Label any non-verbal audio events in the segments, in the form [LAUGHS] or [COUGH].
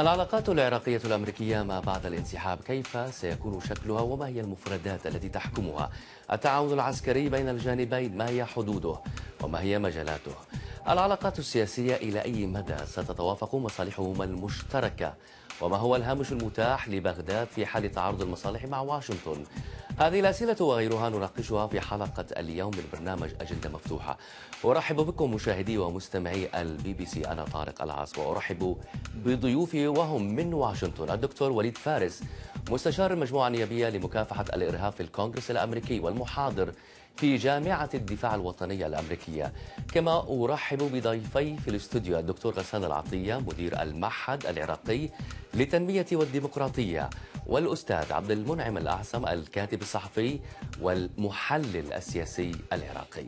العلاقات العراقية الأمريكية ما بعد الانسحاب كيف سيكون شكلها وما هي المفردات التي تحكمها التعاون العسكري بين الجانبين ما هي حدوده وما هي مجالاته العلاقات السياسية إلى أي مدى ستتوافق مصالحهما المشتركة وما هو الهامش المتاح لبغداد في حال تعارض المصالح مع واشنطن هذه الأسئلة وغيرها نناقشها في حلقة اليوم من برنامج أجندة مفتوحة أرحب بكم مشاهدي ومستمعي البي بي سي أنا طارق العاص وأرحب بضيوفي وهم من واشنطن الدكتور وليد فارس مستشار المجموعة النيابية لمكافحة الإرهاب في الكونغرس الأمريكي والمحاضر في جامعة الدفاع الوطنية الأمريكية كما أرحب بضيفي في الاستوديو الدكتور غسان العطية مدير المعهد العراقي للتنمية والديمقراطية والأستاذ عبد المنعم الأعصم الكاتب الصحفي والمحلل السياسي العراقي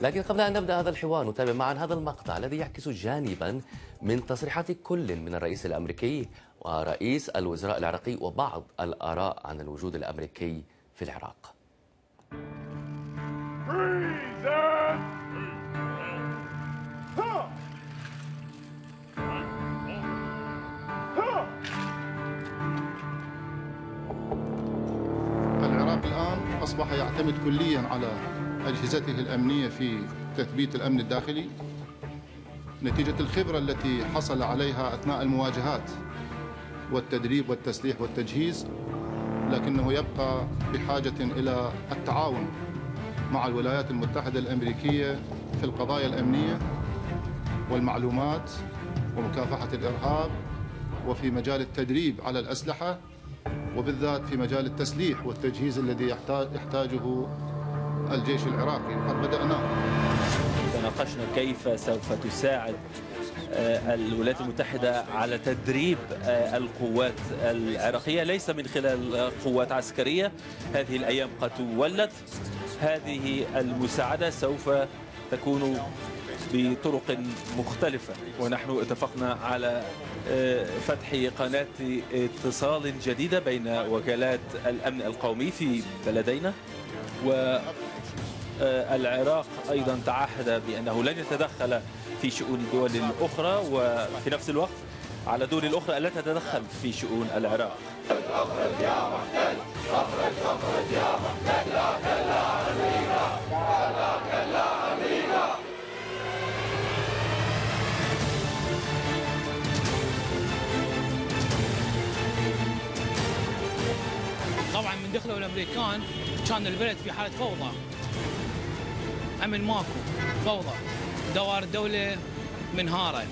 لكن قبل أن نبدأ هذا الحوار نتابع معا هذا المقطع الذي يعكس جانبا من تصريحات كل من الرئيس الأمريكي ورئيس الوزراء العراقي وبعض الآراء عن الوجود الأمريكي في العراق العراق الآن أصبح يعتمد كليا على أجهزته الأمنية في تثبيت الأمن الداخلي نتيجة الخبرة التي حصل عليها أثناء المواجهات والتدريب والتسليح والتجهيز لكنه يبقى بحاجة إلى التعاون مع الولايات المتحدة الأمريكية في القضايا الأمنية والمعلومات ومكافحة الإرهاب وفي مجال التدريب على الأسلحة وبالذات في مجال التسليح والتجهيز الذي يحتاجه الجيش العراقي قد بدأناه تناقشنا كيف سوف تساعد آه، الولايات المتحدة على تدريب آه، القوات العراقية ليس من خلال قوات عسكرية هذه الأيام قد تولت هذه المساعدة سوف تكون بطرق مختلفة ونحن اتفقنا على آه، فتح قناة اتصال جديدة بين وكالات الأمن القومي في بلدينا والعراق أيضا تعهد بأنه لن يتدخل في شؤون الدول الأخرى وفي نفس الوقت على دول الأخرى ألا تتدخل في شؤون العراق طبعا من دخلوا الامريكان كان البلد في حاله فوضى امن ماكو فوضى دوار الدولة منهارة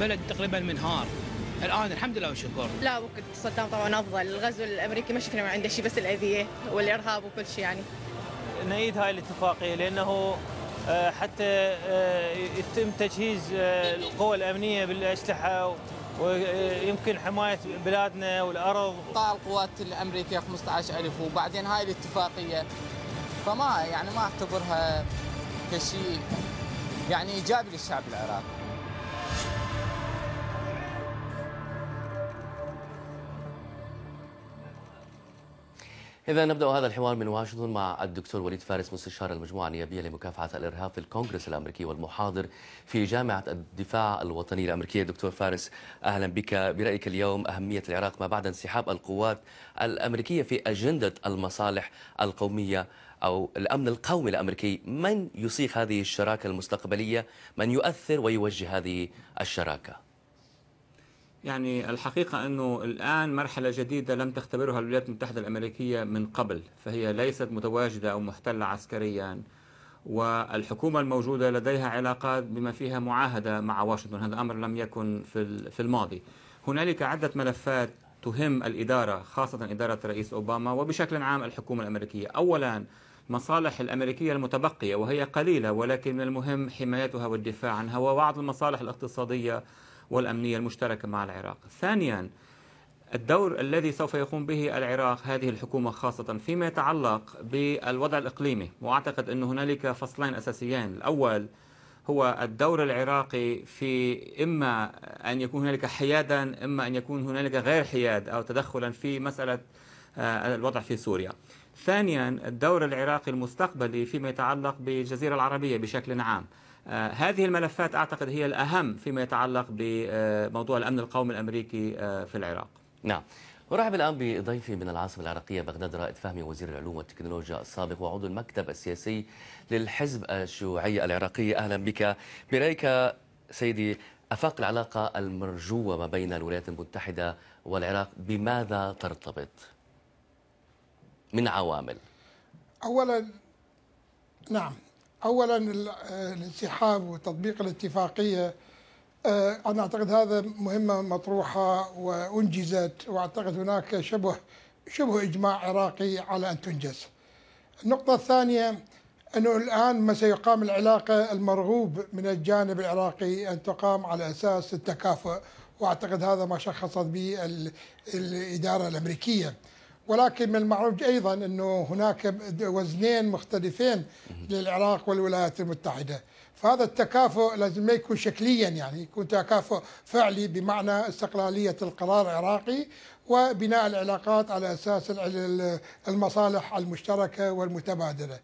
بلد تقريبا منهار الان الحمد لله والشكر لا وقت صدام طبعا افضل الغزو الامريكي ما شفنا ما عنده شيء بس الاذيه والارهاب وكل شيء يعني نعيد هاي الاتفاقيه لانه آه، حتى آه، يتم تجهيز آه، القوى الامنيه بالاسلحه ويمكن حمايه بلادنا والارض قطاع القوات الامريكيه 15000 وبعدين هاي الاتفاقيه فما يعني ما اعتبرها كشيء يعني إيجابي للشعب العراقي إذا نبدأ هذا الحوار من واشنطن مع الدكتور وليد فارس مستشار المجموعة النيابية لمكافحة الإرهاب في الكونغرس الأمريكي والمحاضر في جامعة الدفاع الوطني الأمريكية دكتور فارس أهلا بك برأيك اليوم أهمية العراق ما بعد انسحاب القوات الأمريكية في أجندة المصالح القومية أو الأمن القومي الأمريكي من يصيغ هذه الشراكة المستقبلية من يؤثر ويوجه هذه الشراكة يعني الحقيقة أنه الآن مرحلة جديدة لم تختبرها الولايات المتحدة الأمريكية من قبل فهي ليست متواجدة أو محتلة عسكريا والحكومة الموجودة لديها علاقات بما فيها معاهدة مع واشنطن هذا أمر لم يكن في الماضي هنالك عدة ملفات تهم الإدارة خاصة إدارة الرئيس أوباما وبشكل عام الحكومة الأمريكية أولا مصالح الأمريكية المتبقية وهي قليلة ولكن من المهم حمايتها والدفاع عنها وبعض المصالح الاقتصادية والأمنية المشتركة مع العراق ثانياً الدور الذي سوف يقوم به العراق هذه الحكومة خاصة فيما يتعلق بالوضع الإقليمي وأعتقد أن هنالك فصلين أساسيين الأول هو الدور العراقي في إما أن يكون هنالك حيادا إما أن يكون هنالك غير حياد أو تدخلا في مسألة آه، الوضع في سوريا ثانيا الدور العراقي المستقبلي فيما يتعلق بالجزيرة العربية بشكل عام آه، هذه الملفات أعتقد هي الأهم فيما يتعلق بموضوع الأمن القومي الأمريكي آه، في العراق نعم ورحب الآن بضيفي من العاصمة العراقية بغداد رائد فهمي وزير العلوم والتكنولوجيا السابق وعضو المكتب السياسي للحزب الشيوعي العراقي أهلا بك برأيك سيدي أفاق العلاقة المرجوة ما بين الولايات المتحدة والعراق بماذا ترتبط؟ من عوامل اولا نعم اولا الانسحاب وتطبيق الاتفاقيه آه، انا اعتقد هذا مهمه مطروحه وانجزت واعتقد هناك شبه شبه اجماع عراقي على ان تنجز. النقطه الثانيه انه الان ما سيقام العلاقه المرغوب من الجانب العراقي ان تقام على اساس التكافؤ واعتقد هذا ما شخصت به الاداره الامريكيه. ولكن من المعروف أيضا أنه هناك وزنين مختلفين للعراق والولايات المتحدة فهذا التكافؤ لازم ما يكون شكليا يعني يكون تكافؤ فعلي بمعنى استقلالية القرار العراقي وبناء العلاقات على أساس المصالح المشتركة والمتبادلة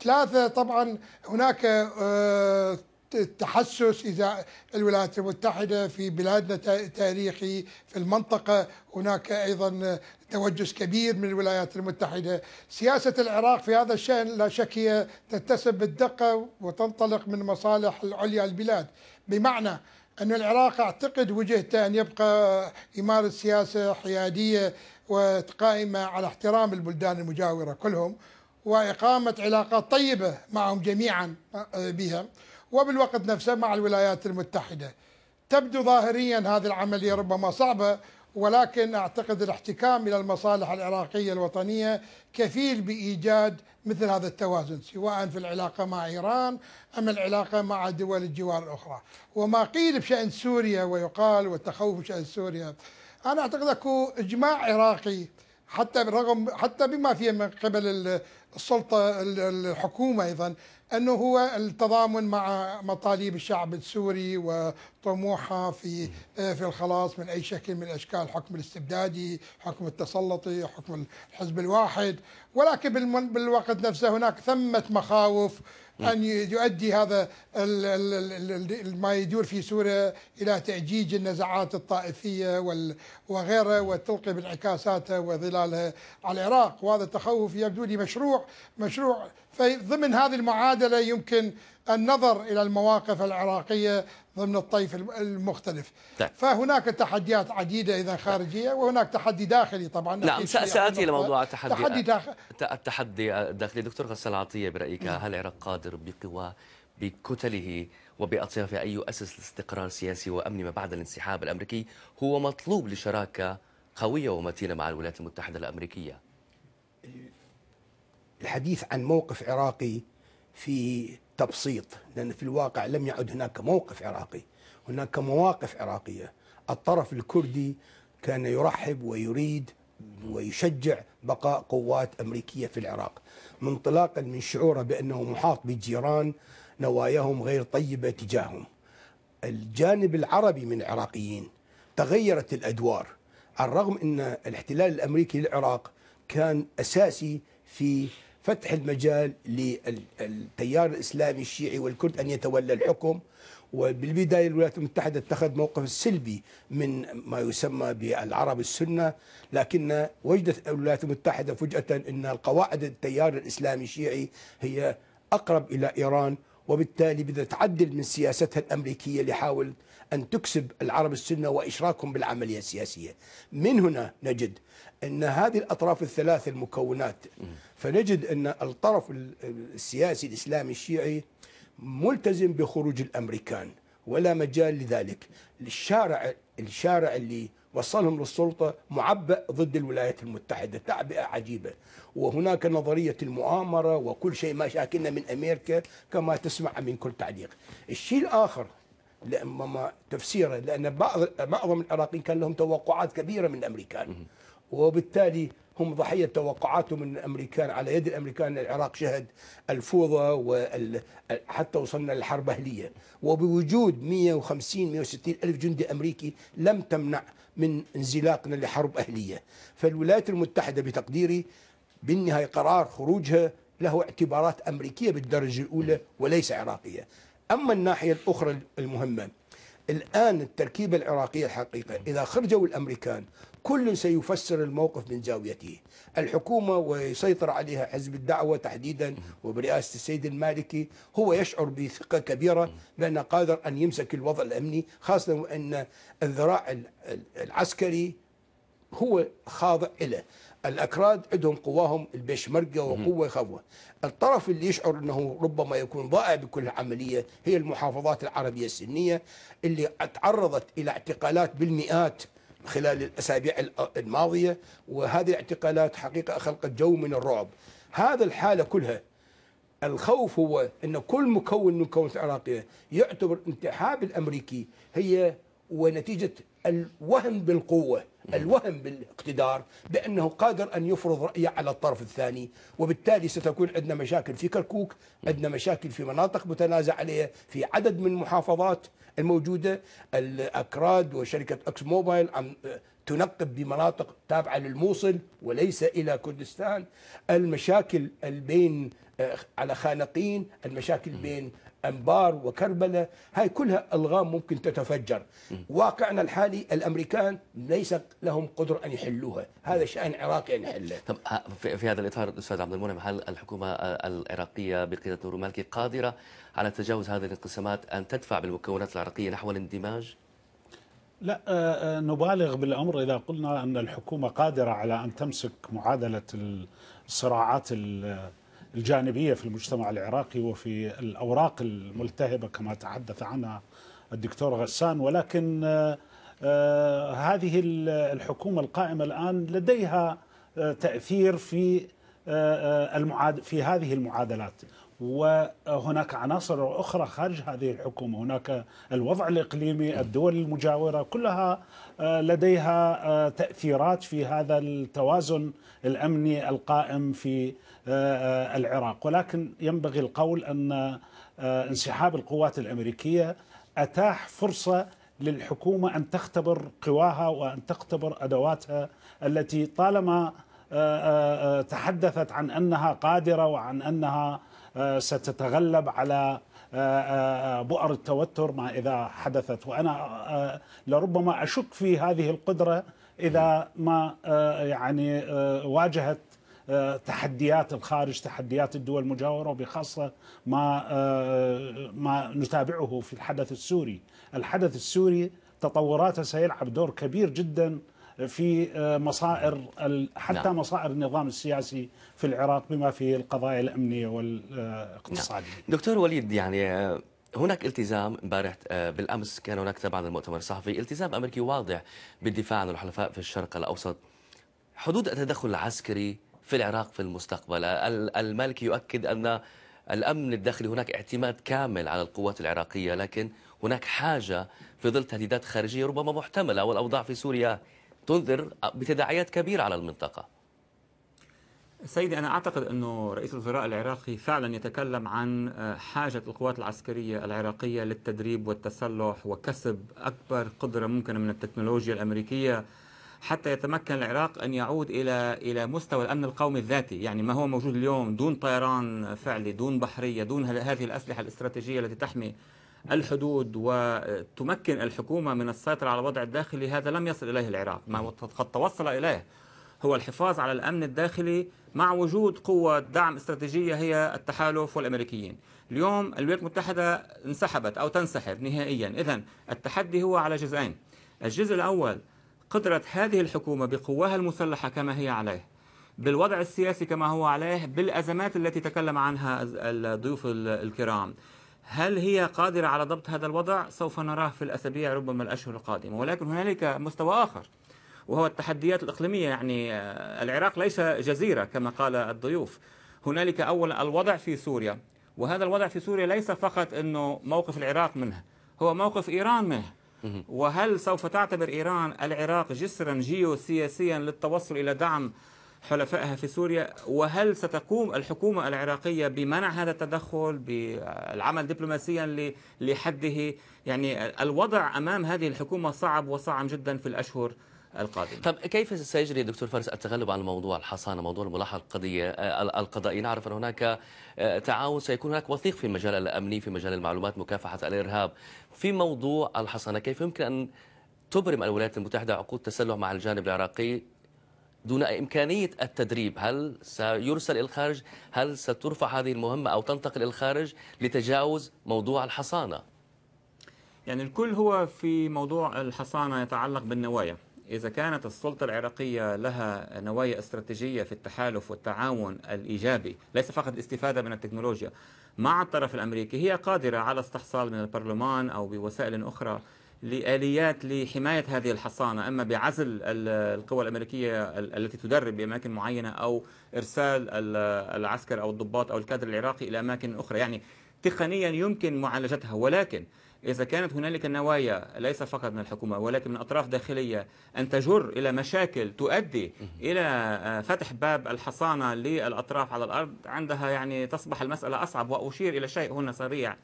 ثلاثة طبعا هناك آه، التحسس إذا الولايات المتحدة في بلادنا تاريخي في المنطقة هناك أيضا توجس كبير من الولايات المتحدة سياسة العراق في هذا الشأن لا شك هي تتسم بالدقة وتنطلق من مصالح العليا البلاد بمعنى أن العراق أعتقد وجهته أن يبقى يمارس سياسة حيادية وقائمة على احترام البلدان المجاورة كلهم وإقامة علاقات طيبة معهم جميعا آه، بها وبالوقت نفسه مع الولايات المتحدة تبدو ظاهريا هذه العملية ربما صعبة ولكن أعتقد الاحتكام إلى المصالح العراقية الوطنية كفيل بإيجاد مثل هذا التوازن سواء في العلاقة مع إيران أم العلاقة مع دول الجوار الأخرى وما قيل بشأن سوريا ويقال والتخوف بشأن سوريا أنا أعتقد أكو إجماع عراقي حتى بالرغم حتى بما فيه من قبل السلطه الحكومه ايضا انه هو التضامن مع مطالب الشعب السوري وطموحه في في الخلاص من اي شكل من اشكال الحكم الاستبدادي، حكم التسلطي، حكم الحزب الواحد، ولكن بالوقت نفسه هناك ثمه مخاوف ان يؤدي هذا ما يدور في سوريا الى تعجيج النزعات الطائفيه وغيرها وتلقي بانعكاساتها وظلالها على العراق وهذا التخوف يبدو لي مشروع مشروع فضمن هذه المعادله يمكن النظر الى المواقف العراقيه ضمن الطيف المختلف طيب. فهناك تحديات عديدة إذا خارجية وهناك تحدي داخلي طبعا نعم سأتي إلى موضوع التحدي تحدي داخل التحدي الداخلي دكتور غسان عطية برأيك نعم. هل العراق قادر بقوى بكتله وبأطيافه أن يؤسس الاستقرار السياسي وأمني ما بعد الانسحاب الأمريكي هو مطلوب لشراكة قوية ومتينة مع الولايات المتحدة الأمريكية الحديث عن موقف عراقي في تبسيط لأن في الواقع لم يعد هناك موقف عراقي هناك مواقف عراقية الطرف الكردي كان يرحب ويريد ويشجع بقاء قوات أمريكية في العراق منطلاقا من شعوره بأنه محاط بالجيران نواياهم غير طيبة تجاههم الجانب العربي من العراقيين تغيرت الأدوار على الرغم أن الاحتلال الأمريكي للعراق كان أساسي في فتح المجال للتيار الإسلامي الشيعي والكرد أن يتولى الحكم وبالبداية الولايات المتحدة اتخذ موقف سلبي من ما يسمى بالعرب السنة لكن وجدت الولايات المتحدة فجأة أن القواعد التيار الإسلامي الشيعي هي أقرب إلى إيران وبالتالي بدأت تعدل من سياستها الأمريكية اللي حاولت أن تكسب العرب السنة وإشراكهم بالعملية السياسية من هنا نجد أن هذه الأطراف الثلاث المكونات فنجد أن الطرف السياسي الإسلامي الشيعي ملتزم بخروج الأمريكان ولا مجال لذلك الشارع الشارع اللي وصلهم للسلطة معبأ ضد الولايات المتحدة تعبئة عجيبة وهناك نظرية المؤامرة وكل شيء ما شاكلنا من أمريكا كما تسمع من كل تعليق الشيء الآخر لما تفسيره لأن بعض معظم العراقيين كان لهم توقعات كبيرة من الأمريكان وبالتالي هم ضحية توقعاتهم من الأمريكان على يد الأمريكان العراق شهد الفوضى وحتى حتى وصلنا للحرب أهلية وبوجود 150 160 ألف جندي أمريكي لم تمنع من انزلاقنا لحرب أهلية فالولايات المتحدة بتقديري بالنهاية قرار خروجها له اعتبارات أمريكية بالدرجة الأولى وليس عراقية أما الناحية الأخرى المهمة الآن التركيبة العراقية الحقيقة إذا خرجوا الأمريكان كل سيفسر الموقف من زاويته الحكومة ويسيطر عليها حزب الدعوة تحديدا وبرئاسة السيد المالكي هو يشعر بثقة كبيرة بأنه قادر أن يمسك الوضع الأمني خاصة وأن الذراع العسكري هو خاضع له الاكراد عندهم قواهم البشمركه وقوه يخوه الطرف اللي يشعر انه ربما يكون ضائع بكل العمليه هي المحافظات العربيه السنيه اللي تعرضت الى اعتقالات بالمئات خلال الاسابيع الماضيه وهذه الاعتقالات حقيقه خلقت جو من الرعب هذا الحاله كلها الخوف هو ان كل مكون من مكونات العراقيه يعتبر انتحاب الامريكي هي ونتيجه الوهم بالقوه الوهم بالاقتدار بأنه قادر أن يفرض رأيه على الطرف الثاني وبالتالي ستكون عندنا مشاكل في كركوك عندنا مشاكل في مناطق متنازع عليها في عدد من المحافظات الموجودة الأكراد وشركة أكس موبايل عم آه، تنقب بمناطق تابعة للموصل وليس إلى كردستان المشاكل بين آه، على خانقين المشاكل بين انبار وكربله هاي كلها الغام ممكن تتفجر واقعنا الحالي الامريكان ليس لهم قدره ان يحلوها هذا شان عراقي ان يحله طب في هذا الاطار استاذ عبد المنعم هل الحكومه آه، العراقيه بقياده نور مالكي قادره على تجاوز هذه الانقسامات ان تدفع بالمكونات العراقيه نحو الاندماج لا آه، آه، نبالغ بالامر اذا قلنا ان الحكومه قادره على ان تمسك معادله الصراعات الجانبية في المجتمع العراقي وفي الأوراق الملتهبة كما تحدث عنها الدكتور غسان ولكن آه، آه، هذه الحكومة القائمة الآن لديها آه، تأثير في في هذه المعادلات وهناك عناصر أخرى خارج هذه الحكومة هناك الوضع الإقليمي الدول المجاورة كلها لديها تأثيرات في هذا التوازن الأمني القائم في آه، آه، العراق ولكن ينبغي القول أن آه، انسحاب القوات الأمريكية أتاح فرصة للحكومة أن تختبر قواها وأن تختبر أدواتها التي طالما تحدثت عن أنها قادرة وعن أنها ستتغلب على بؤر التوتر ما إذا حدثت وأنا لربما أشك في هذه القدرة إذا ما يعني واجهت آه، تحديات الخارج تحديات الدول المجاوره وبخاصه ما آه، ما نتابعه في الحدث السوري الحدث السوري تطوراته سيلعب دور كبير جدا في آه، مصائر حتى نعم. مصائر النظام السياسي في العراق بما في القضايا الامنيه والاقتصاديه. نعم. دكتور وليد يعني هناك التزام امبارح بالامس كان هناك تبع المؤتمر الصحفي التزام امريكي واضح بالدفاع عن الحلفاء في الشرق الاوسط. حدود التدخل العسكري في العراق في المستقبل المالكي يؤكد أن الأمن الداخلي هناك اعتماد كامل على القوات العراقية لكن هناك حاجة في ظل تهديدات خارجية ربما محتملة والأوضاع في سوريا تنذر بتداعيات كبيرة على المنطقة سيدي أنا أعتقد أنه رئيس الوزراء العراقي فعلا يتكلم عن آه، حاجة القوات العسكرية العراقية للتدريب والتسلح وكسب أكبر قدرة ممكنة من التكنولوجيا الأمريكية حتى يتمكن العراق أن يعود إلى إلى مستوى الأمن القومي الذاتي يعني ما هو موجود اليوم دون طيران فعلي دون بحرية دون هذه الأسلحة الاستراتيجية التي تحمي الحدود وتمكن الحكومة من السيطرة على الوضع الداخلي هذا لم يصل إليه العراق ما قد توصل إليه هو الحفاظ على الأمن الداخلي مع وجود قوة دعم استراتيجية هي التحالف والأمريكيين اليوم الولايات المتحدة انسحبت أو تنسحب نهائيا إذا التحدي هو على جزئين الجزء الأول قدرة هذه الحكومة بقواها المسلحة كما هي عليه بالوضع السياسي كما هو عليه بالأزمات التي تكلم عنها الضيوف الكرام هل هي قادرة على ضبط هذا الوضع؟ سوف نراه في الأسابيع ربما الأشهر القادمة ولكن هنالك مستوى آخر وهو التحديات الإقليمية يعني آه، العراق ليس جزيرة كما قال الضيوف هنالك أولا الوضع في سوريا وهذا الوضع في سوريا ليس فقط أنه موقف العراق منه هو موقف إيران منه وهل سوف تعتبر إيران العراق جسرا جيوسياسيا للتوصل إلى دعم حلفائها في سوريا وهل ستقوم الحكومة العراقية بمنع هذا التدخل بالعمل دبلوماسيا لحده يعني الوضع أمام هذه الحكومة صعب وصعب جدا في الأشهر القادمة طب كيف سيجري دكتور فارس التغلب على موضوع الحصانة موضوع الملاحقة القضية القضائية نعرف أن هناك آه، تعاون سيكون هناك وثيق في المجال الأمني في مجال المعلومات مكافحة الإرهاب في موضوع الحصانة كيف يمكن أن تبرم الولايات المتحدة عقود تسلح مع الجانب العراقي دون إمكانية التدريب هل سيرسل إلى الخارج هل سترفع هذه المهمة أو تنتقل إلى الخارج لتجاوز موضوع الحصانة يعني الكل هو في موضوع الحصانة يتعلق بالنوايا إذا كانت السلطة العراقية لها نوايا استراتيجية في التحالف والتعاون الإيجابي ليس فقط الاستفادة من التكنولوجيا مع الطرف الأمريكي هي قادرة على استحصال من البرلمان أو بوسائل أخرى لآليات لحماية هذه الحصانة أما بعزل القوى الأمريكية التي تدرب بأماكن معينة أو إرسال العسكر أو الضباط أو الكادر العراقي إلى أماكن أخرى يعني تقنيا يمكن معالجتها ولكن إذا كانت هنالك نوايا ليس فقط من الحكومة ولكن من أطراف داخلية أن تجر إلى مشاكل تؤدي إلى آه، فتح باب الحصانة للأطراف على الأرض عندها يعني تصبح المسألة أصعب وأشير إلى شيء هنا سريع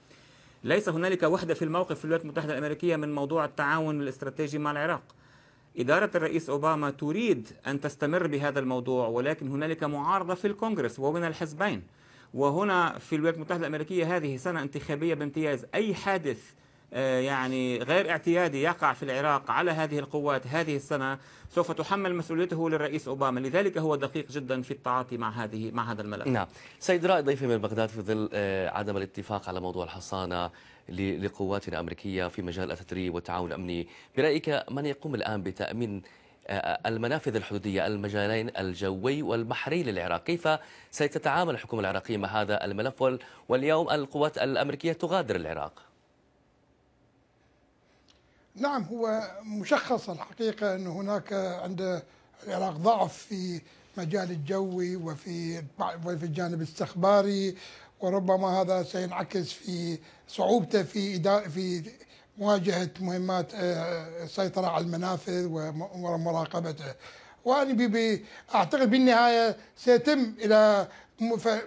ليس هنالك وحدة في الموقف في الولايات المتحدة الأمريكية من موضوع التعاون الاستراتيجي مع العراق إدارة الرئيس أوباما تريد أن تستمر بهذا الموضوع ولكن هنالك معارضة في الكونغرس ومن الحزبين وهنا في الولايات المتحدة الأمريكية هذه سنة انتخابية بامتياز أي حادث آه، يعني غير اعتيادي يقع في العراق على هذه القوات هذه السنة سوف تحمل مسؤوليته للرئيس أوباما لذلك هو دقيق جدا في التعاطي مع هذه مع هذا الملف نعم سيد رائد ضيفي من بغداد في ظل آه، عدم الاتفاق على موضوع الحصانة لقواتنا الأمريكية في مجال التدريب والتعاون الأمني برأيك من يقوم الآن بتأمين آه، المنافذ الحدودية المجالين الجوي والبحري للعراق كيف ستتعامل الحكومة العراقية مع هذا الملف واليوم القوات الأمريكية تغادر العراق نعم هو مشخص الحقيقة أن هناك عند العراق ضعف في مجال الجوي وفي وفي الجانب الاستخباري وربما هذا سينعكس في صعوبته في في مواجهة مهمات السيطرة آه، على المنافذ ومراقبته وأنا أعتقد بالنهاية سيتم إلى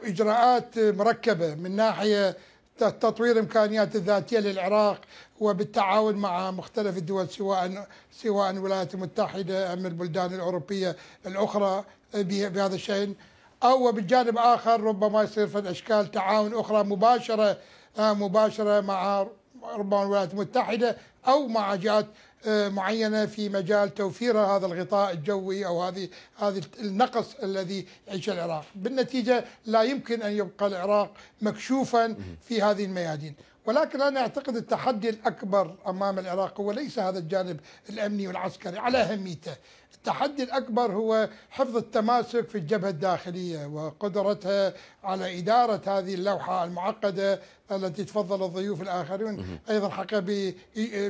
إجراءات مركبة من ناحية تطوير امكانيات الذاتيه للعراق وبالتعاون مع مختلف الدول سواء سواء الولايات المتحده ام البلدان الاوروبيه الاخرى بهذا الشان او وبالجانب اخر ربما يصير في الاشكال تعاون اخرى مباشره آه، مباشره مع ربما الولايات المتحده او مع جهات آه، معينه في مجال توفير هذا الغطاء الجوي او هذه هذه النقص الذي يعيشه العراق، بالنتيجه لا يمكن ان يبقى العراق مكشوفا في هذه الميادين، ولكن انا اعتقد التحدي الاكبر امام العراق هو ليس هذا الجانب الامني والعسكري على اهميته، التحدي الأكبر هو حفظ التماسك في الجبهة الداخلية وقدرتها على إدارة هذه اللوحة المعقدة التي تفضل الضيوف الاخرين أيضا حق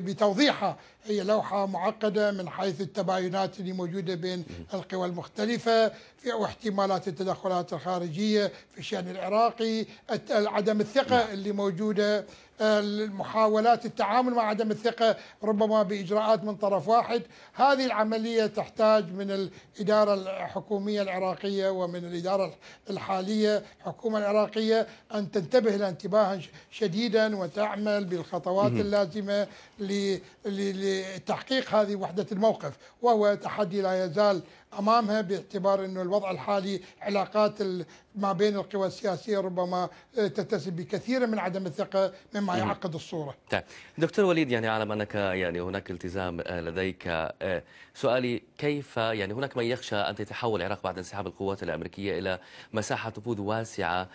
بتوضيحها هي لوحة معقدة من حيث التباينات اللي موجودة بين القوى المختلفة في واحتمالات التدخلات الخارجية في الشأن العراقي عدم الثقة نعم. اللي موجودة المحاولات التعامل مع عدم الثقة ربما بإجراءات من طرف واحد هذه العملية تحتاج من الإدارة الحكومية العراقية ومن الإدارة الحالية الحكومة العراقية أن تنتبه لانتباها شديدا وتعمل بالخطوات اللازمة لتحقيق هذه وحدة الموقف وهو تحدي لا يزال امامها باعتبار انه الوضع الحالي علاقات ما بين القوى السياسيه ربما آه، تتسم بكثير من عدم الثقه مما يعقد الصوره. طيب دكتور وليد يعني اعلم انك يعني هناك التزام آه، لديك آه، سؤالي كيف يعني هناك من يخشى ان تتحول العراق بعد انسحاب القوات الامريكيه الى مساحه نفوذ واسعه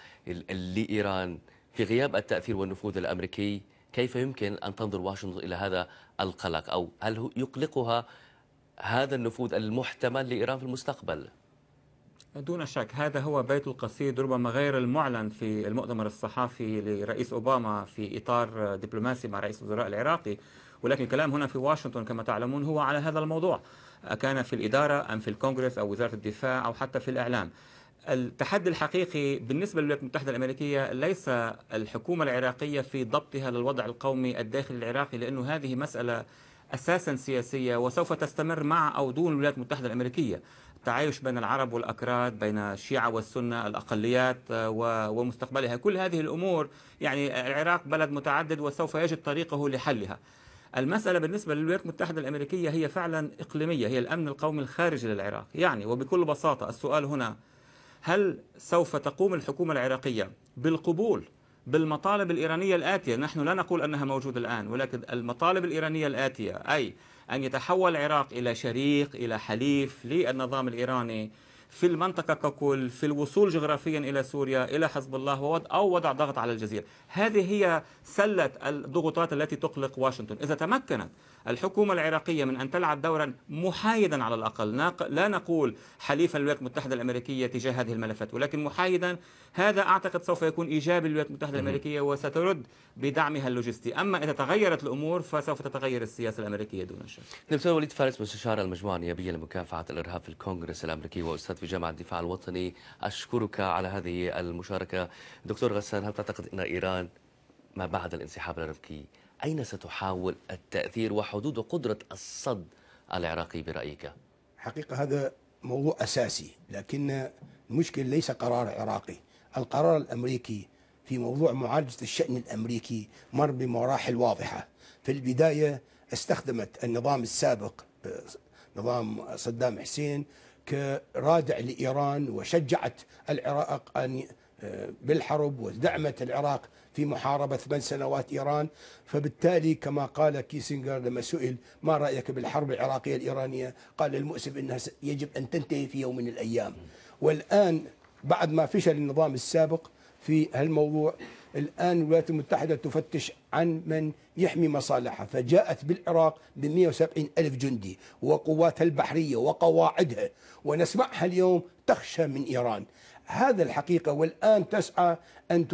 لايران في غياب التأثير والنفوذ الأمريكي كيف يمكن أن تنظر واشنطن إلى هذا القلق أو هل يقلقها هذا النفوذ المحتمل لإيران في المستقبل؟ دون شك هذا هو بيت القصيد ربما غير المعلن في المؤتمر الصحفي لرئيس أوباما في إطار دبلوماسي مع رئيس الوزراء العراقي ولكن الكلام هنا في واشنطن كما تعلمون هو على هذا الموضوع كان في الإدارة أم في الكونغرس أو وزارة الدفاع أو حتى في الإعلام التحدي الحقيقي بالنسبة للولايات المتحدة الأمريكية ليس الحكومة العراقية في ضبطها للوضع القومي الداخلي العراقي لأنه هذه مسألة أساسا سياسية وسوف تستمر مع أو دون الولايات المتحدة الأمريكية التعايش بين العرب والأكراد بين الشيعة والسنة الأقليات آه، ومستقبلها كل هذه الأمور يعني العراق بلد متعدد وسوف يجد طريقه لحلها المسألة بالنسبة للولايات المتحدة الأمريكية هي فعلا إقليمية هي الأمن القومي الخارجي للعراق يعني وبكل بساطة السؤال هنا هل سوف تقوم الحكومة العراقية بالقبول بالمطالب الإيرانية الآتية نحن لا نقول أنها موجودة الآن ولكن المطالب الإيرانية الآتية أي أن يتحول العراق إلى شريك إلى حليف للنظام الإيراني في المنطقة ككل في الوصول جغرافيا إلى سوريا إلى حزب الله ووضع أو وضع ضغط على الجزيرة هذه هي سلة الضغوطات التي تقلق واشنطن إذا تمكنت الحكومة العراقية من أن تلعب دورا محايدا على الأقل لا نقول حليفا للولايات المتحدة الأمريكية تجاه هذه الملفات ولكن محايدا هذا أعتقد سوف يكون إيجابي للولايات المتحدة الأمريكية وسترد بدعمها اللوجستي أما إذا تغيرت الأمور فسوف تتغير السياسة الأمريكية دون شك دكتور وليد فارس مستشار المجموعة النيابية لمكافحة الإرهاب في الكونغرس الأمريكي وأستاذ في جامعة الدفاع الوطني أشكرك على هذه المشاركة دكتور غسان هل تعتقد أن إيران ما بعد الانسحاب الأمريكي أين ستحاول التأثير وحدود وقدرة الصد العراقي برأيك؟ حقيقة هذا موضوع أساسي لكن المشكلة ليس قرار عراقي القرار الأمريكي في موضوع معالجة الشأن الأمريكي مر بمراحل واضحة في البداية استخدمت النظام السابق نظام صدام حسين كرادع لإيران وشجعت العراق أن آه، بالحرب ودعمت العراق في محاربة ثمان سنوات إيران فبالتالي كما قال كيسنجر لما سئل ما رأيك بالحرب العراقية الإيرانية قال المؤسف أنها يجب أن تنتهي في يوم من الأيام والآن بعد ما فشل النظام السابق في هالموضوع الآن الولايات المتحدة تفتش عن من يحمي مصالحها فجاءت بالعراق ب 170 ألف جندي وقواتها البحرية وقواعدها ونسمعها اليوم تخشى من إيران هذا الحقيقة والآن تسعى أن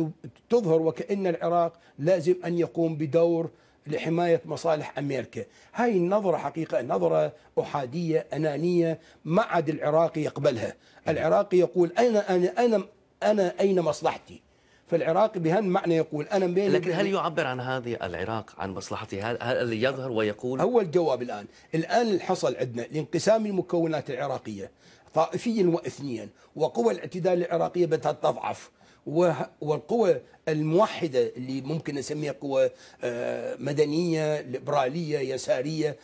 تظهر وكأن العراق لازم أن يقوم بدور لحماية مصالح أمريكا هاي النظرة حقيقة نظرة أحادية أنانية ما عاد العراقي يقبلها العراقي يقول أنا أنا أنا, أنا أين مصلحتي فالعراقي بهالمعنى يقول انا بين لكن هل يعبر عن هذه العراق عن مصلحته هل, هل يظهر ويقول هو الجواب الان الان اللي حصل عندنا لانقسام المكونات العراقيه طائفيا واثنيا وقوى الاعتدال العراقية تضعف والقوى الموحده اللي ممكن نسميها قوى آه، مدنيه ليبراليه يساريه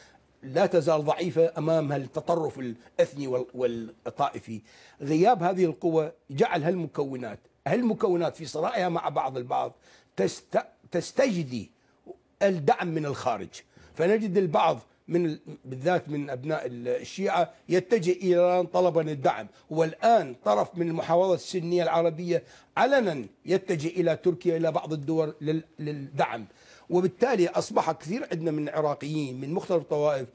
لا تزال ضعيفه امام التطرف الاثني والطائفي غياب هذه القوى جعل هالمكونات هالمكونات في صراعها مع بعض البعض تستجدي الدعم من الخارج فنجد البعض من بالذات من ابناء الشيعه يتجه الى ايران طلبا الدعم، والان طرف من المحافظه السنيه العربيه علنا يتجه الى تركيا الى بعض الدول للدعم، وبالتالي اصبح كثير عندنا من العراقيين من مختلف الطوائف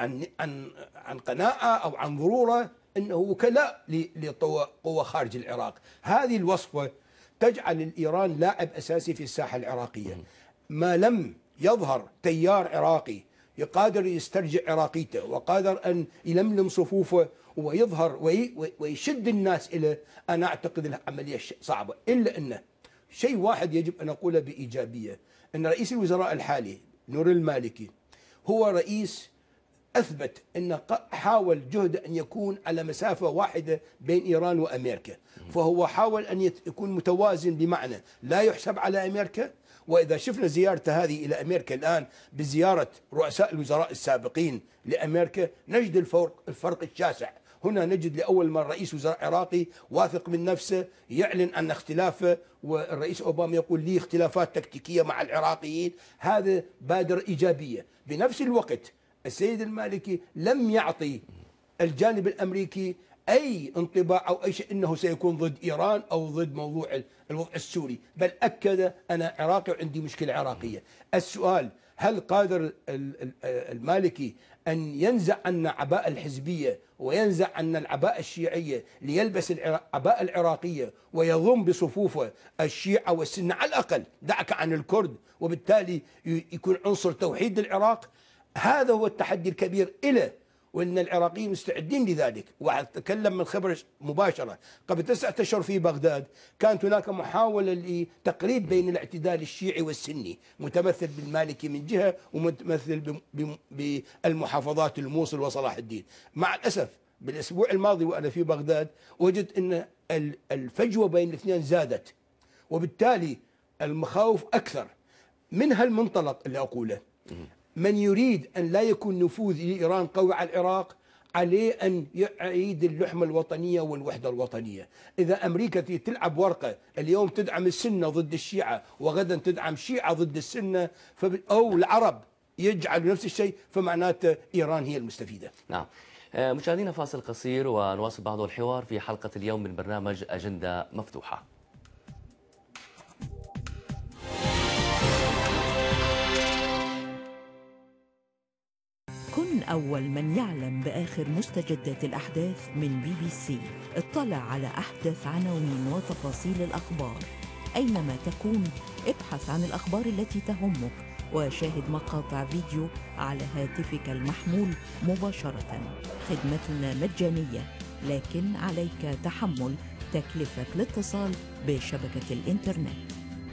عن عن عن قناعه او عن ضروره انه وكلاء لقوى خارج العراق، هذه الوصفه تجعل الايران لاعب اساسي في الساحه العراقيه. ما لم يظهر تيار عراقي قادر يسترجع عراقيته وقادر أن يلملم صفوفه ويظهر وي ويشد الناس إليه أنا أعتقد أنها عملية صعبة إلا أنه شيء واحد يجب أن أقوله بإيجابية أن رئيس الوزراء الحالي نور المالكي هو رئيس أثبت أن حاول جهد أن يكون على مسافة واحدة بين إيران وأمريكا فهو حاول أن يكون متوازن بمعنى لا يحسب على أمريكا وإذا شفنا زيارته هذه إلى أمريكا الآن بزيارة رؤساء الوزراء السابقين لأمريكا نجد الفرق, الفرق الشاسع هنا نجد لأول مرة رئيس وزراء عراقي واثق من نفسه يعلن ان اختلافه والرئيس أوباما يقول لي اختلافات تكتيكية مع العراقيين هذا بادر إيجابية بنفس الوقت السيد المالكي لم يعطي الجانب الامريكي أي انطباع أو أي شيء أنه سيكون ضد إيران أو ضد موضوع الوضع السوري بل أكد أنا عراقي وعندي مشكلة عراقية السؤال هل قادر المالكي أن ينزع عنا عباءة الحزبية وينزع عنا العباءة الشيعية ليلبس العباءة العراقية ويضم بصفوفه الشيعة والسنة على الأقل دعك عن الكرد وبالتالي يكون عنصر توحيد العراق هذا هو التحدي الكبير إلى وان العراقيين مستعدين لذلك واتكلم من خبره مباشره قبل تسعة اشهر في بغداد كانت هناك محاوله لتقريب بين الاعتدال الشيعي والسني متمثل بالمالكي من جهه ومتمثل بالمحافظات الموصل وصلاح الدين مع الاسف بالاسبوع الماضي وانا في بغداد وجدت ان الفجوه بين الاثنين زادت وبالتالي المخاوف اكثر من هالمنطلق اللي اقوله من يريد أن لا يكون نفوذ إيران قوي على العراق عليه أن يعيد اللحمة الوطنية والوحدة الوطنية إذا أمريكا تلعب ورقة اليوم تدعم السنة ضد الشيعة وغدا تدعم شيعة ضد السنة أو العرب يجعل نفس الشيء فمعناته إيران هي المستفيدة نعم آه، مشاهدينا فاصل قصير ونواصل بعض الحوار في حلقة اليوم من برنامج أجندة مفتوحة أول من يعلم بآخر مستجدات الأحداث من بي بي سي اطلع على أحدث عناوين وتفاصيل الأخبار أينما تكون ابحث عن الأخبار التي تهمك وشاهد مقاطع فيديو على هاتفك المحمول مباشرة خدمتنا مجانية لكن عليك تحمل تكلفة الاتصال بشبكة الإنترنت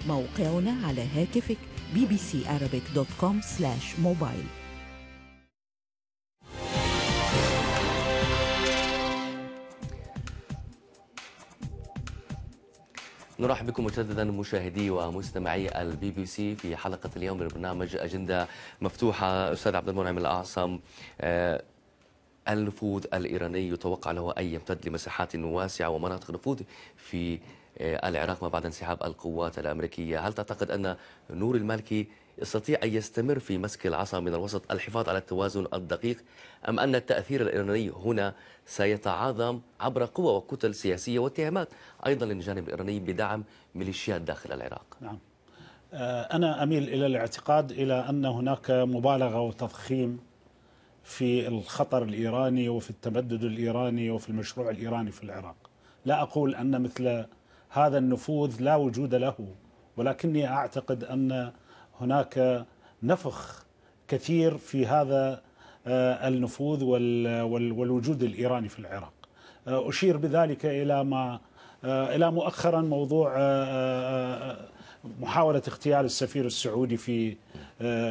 موقعنا على هاتفك bbcarabic.com/mobile نرحب بكم مجددا مشاهدي ومستمعي البي بي سي في حلقة اليوم من برنامج أجندة مفتوحة أستاذ عبد المنعم الأعصم آه، النفوذ الإيراني يتوقع له أن يمتد لمساحات واسعة ومناطق نفوذ في آه، العراق ما بعد انسحاب القوات الأمريكية هل تعتقد أن نور المالكي يستطيع أن يستمر في مسك العصا من الوسط الحفاظ على التوازن الدقيق أم أن التأثير الإيراني هنا سيتعاظم عبر قوى وكتل سياسية واتهامات أيضا للجانب الإيراني بدعم ميليشيات داخل العراق نعم آه، أنا أميل إلى الاعتقاد إلى أن هناك مبالغة وتضخيم في الخطر الإيراني وفي التمدد الإيراني وفي المشروع الإيراني في العراق لا أقول أن مثل هذا النفوذ لا وجود له ولكني أعتقد أن هناك نفخ كثير في هذا آه، النفوذ والوجود الإيراني في العراق آه، أشير بذلك إلى ما آه، إلى مؤخرا موضوع محاولة اغتيال السفير السعودي في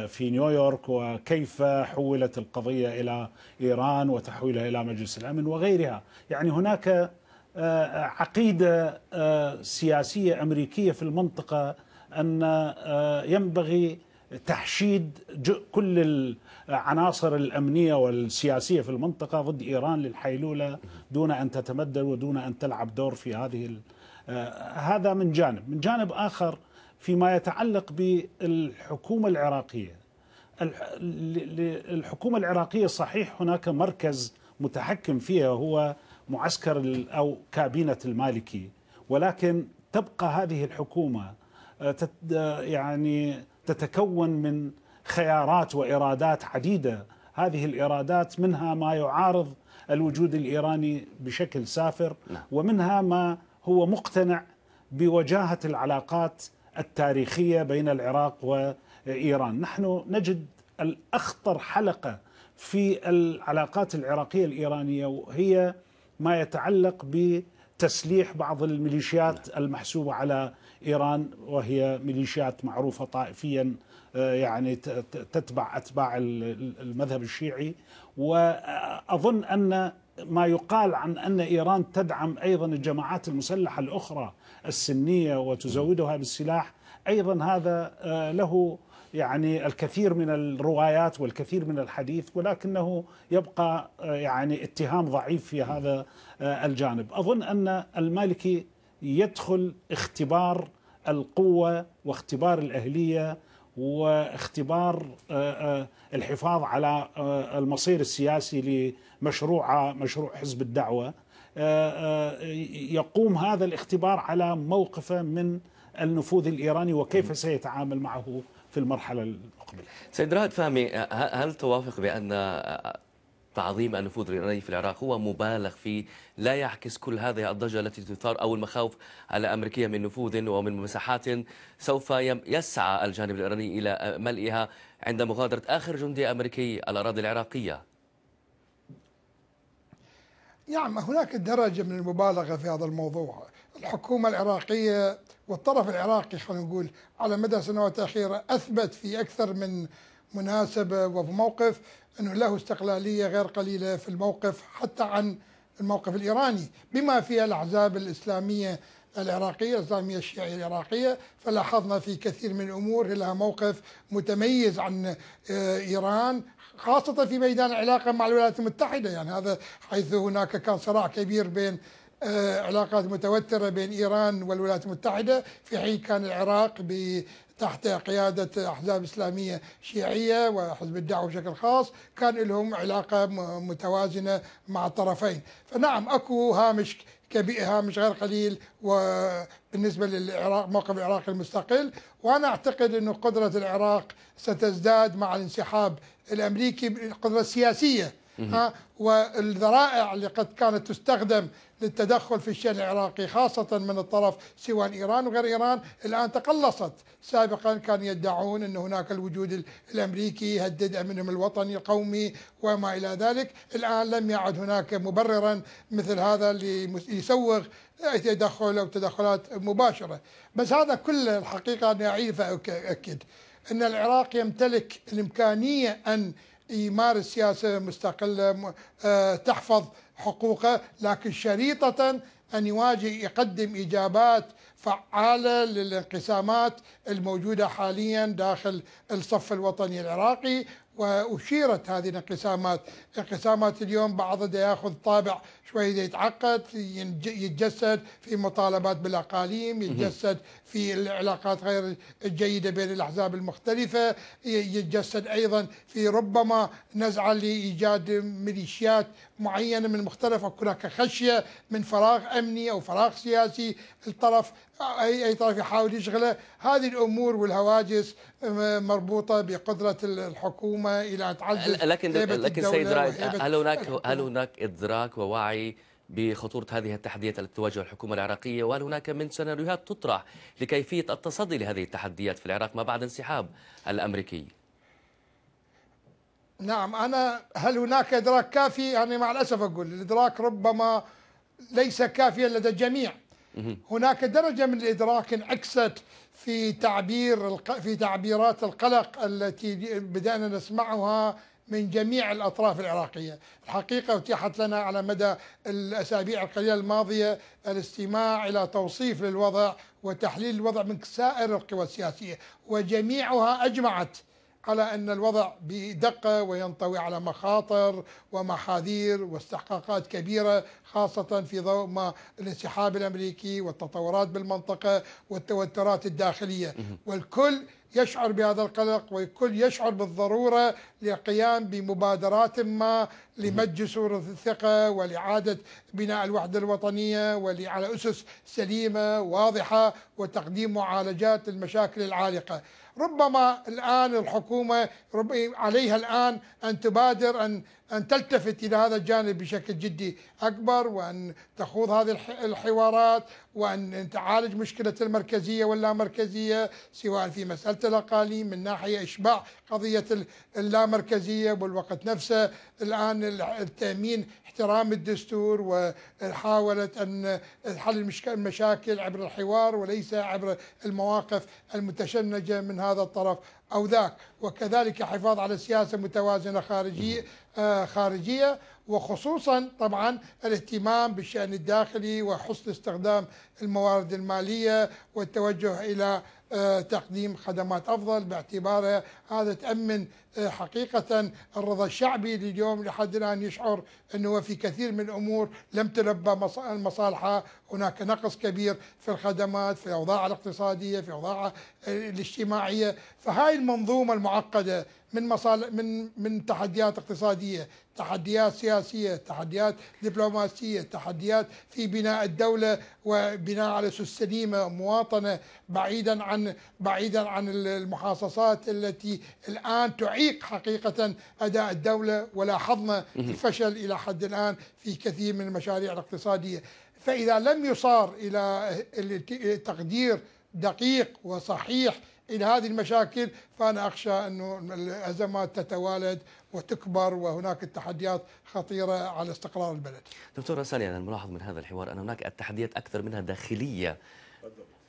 في نيويورك وكيف حولت القضية إلى إيران وتحويلها إلى مجلس الأمن وغيرها يعني هناك عقيدة سياسية أمريكية في المنطقة أن آه، ينبغي تحشيد كل العناصر الأمنية والسياسية في المنطقة ضد إيران للحيلولة دون أن تتمدد ودون أن تلعب دور في هذه آه، هذا من جانب من جانب آخر فيما يتعلق بالحكومة العراقية الحكومة العراقية صحيح هناك مركز متحكم فيها هو معسكر أو كابينة المالكي ولكن تبقى هذه الحكومة يعني تتكون من خيارات وإرادات عديدة هذه الإرادات منها ما يعارض الوجود الإيراني بشكل سافر نعم. ومنها ما هو مقتنع بوجاهة العلاقات التاريخية بين العراق وإيران نحن نجد الأخطر حلقة في العلاقات العراقية الإيرانية وهي ما يتعلق ب تسليح بعض الميليشيات المحسوبة على إيران وهي ميليشيات معروفة طائفيا آه، يعني تتبع أتباع المذهب الشيعي وأظن أن ما يقال عن أن إيران تدعم أيضا الجماعات المسلحة الأخرى السنية وتزودها بالسلاح أيضا هذا آه، له يعني الكثير من الروايات والكثير من الحديث ولكنه يبقى آه، يعني اتهام ضعيف في هذا آه، الجانب أظن أن المالكي يدخل اختبار القوة واختبار الأهلية واختبار آه، الحفاظ على المصير السياسي لمشروع مشروع حزب الدعوة يقوم هذا الاختبار على موقفه من النفوذ الإيراني وكيف سيتعامل معه في المرحلة المقبلة سيد رائد فهمي هل توافق بأن تعظيم النفوذ الإيراني في العراق هو مبالغ فيه لا يعكس كل هذه الضجة التي تثار أو المخاوف الأمريكية من نفوذ ومن مساحات سوف يسعى الجانب الإيراني إلى ملئها عند مغادرة آخر جندي أمريكي الأراضي العراقية يعني هناك درجة من المبالغة في هذا الموضوع الحكومة العراقية والطرف العراقي خلينا نقول على مدى سنوات أخيرة أثبت في أكثر من مناسبة وفي موقف أنه له استقلالية غير قليلة في الموقف حتى عن الموقف الإيراني بما فيها الأحزاب الإسلامية العراقية الإسلامية الشيعية العراقية فلاحظنا في كثير من الأمور لها موقف متميز عن آه، إيران خاصة في ميدان العلاقة مع الولايات المتحدة يعني هذا حيث هناك كان صراع كبير بين آه، علاقات متوترة بين إيران والولايات المتحدة في حين كان العراق تحت قيادة أحزاب إسلامية شيعية وحزب الدعوة بشكل خاص كان لهم علاقة متوازنة مع الطرفين فنعم أكو هامش كبير هامش غير قليل وبالنسبة للعراق موقف العراق المستقل وأنا أعتقد أن قدرة العراق ستزداد مع الانسحاب الأمريكي قدرة السياسية ها والذرائع اللي قد كانت تستخدم للتدخل في الشان العراقي خاصة من الطرف سواء إيران وغير إيران الآن تقلصت سابقا كانوا يدعون أن هناك الوجود الأمريكي هدد أمنهم الوطني القومي وما إلى ذلك الآن لم يعد هناك مبررا مثل هذا اللي يسوغ أي تدخل أو تدخلات مباشرة بس هذا كله الحقيقة أنا أعيد فأكد أن العراق يمتلك الإمكانية أن يمارس سياسة مستقلة آه، تحفظ حقوقه لكن شريطة أن يواجه يقدم إجابات فعالة للانقسامات الموجودة حاليا داخل الصف الوطني العراقي وأشيرت هذه الانقسامات انقسامات اليوم بعضها يأخذ طابع شوي يتعقد يتجسد في مطالبات بالاقاليم يتجسد في العلاقات غير الجيده بين الاحزاب المختلفه يتجسد ايضا في ربما نزعه لايجاد ميليشيات معينه من مختلف هناك خشيه من فراغ امني او فراغ سياسي الطرف اي اي طرف يحاول يشغله هذه الامور والهواجس مربوطه بقدره الحكومه الى تعزز لكن لكن سيد رائد هل هناك هل هناك ادراك ووعي بخطورة هذه التحديات التي تواجه الحكومة العراقية وهل هناك من سيناريوهات تطرح لكيفية التصدي لهذه التحديات في العراق ما بعد انسحاب الأمريكي نعم أنا هل هناك إدراك كافي يعني مع الأسف أقول الإدراك ربما ليس كافيا لدى الجميع هناك درجة من الإدراك انعكست في تعبير في تعبيرات القلق التي بدأنا نسمعها من جميع الأطراف العراقية الحقيقة أتيحت لنا على مدى الأسابيع القليلة الماضية الاستماع إلى توصيف للوضع وتحليل الوضع من سائر القوى السياسية وجميعها أجمعت على أن الوضع بدقة وينطوي على مخاطر ومحاذير واستحقاقات كبيرة خاصة في ضوء ما الانسحاب الأمريكي والتطورات بالمنطقة والتوترات الداخلية والكل يشعر بهذا القلق والكل يشعر بالضروره للقيام بمبادرات ما لمد جسور الثقه ولاعاده بناء الوحده الوطنيه وعلى اسس سليمه واضحه وتقديم معالجات للمشاكل العالقه. ربما الان الحكومه عليها الان ان تبادر ان أن تلتفت إلى هذا الجانب بشكل جدي أكبر وأن تخوض هذه الحوارات وأن تعالج مشكلة المركزية واللامركزية سواء في مسألة الأقاليم من ناحية إشباع قضية اللامركزية والوقت نفسه الآن التأمين احترام الدستور وحاولت أن حل المشاكل عبر الحوار وليس عبر المواقف المتشنجة من هذا الطرف أو ذاك وكذلك حفاظ على سياسة متوازنة آه، خارجية خارجية وخصوصا طبعا الاهتمام بالشأن الداخلي وحسن استخدام الموارد المالية والتوجه إلى آه، تقديم خدمات افضل باعتباره هذا تامن آه، حقيقه الرضا الشعبي اللي اليوم لحد الان يشعر انه في كثير من الامور لم تلبى مصالحه، هناك نقص كبير في الخدمات، في الاوضاع الاقتصاديه، في الاوضاع آه، الاجتماعيه، فهاي المنظومه المعقده من مصالح من من تحديات اقتصاديه، تحديات سياسية تحديات دبلوماسية تحديات في بناء الدولة وبناء على أسس سليمة مواطنة بعيدا عن بعيدا عن المحاصصات التي الآن تعيق حقيقة أداء الدولة ولاحظنا الفشل إلى حد الآن في كثير من المشاريع الاقتصادية فإذا لم يصار إلى تقدير دقيق وصحيح الى هذه المشاكل فانا اخشى انه الازمات تتوالد وتكبر وهناك التحديات خطيره على استقرار البلد. دكتور رسالي يعني الملاحظ من هذا الحوار ان هناك التحديات اكثر منها داخليه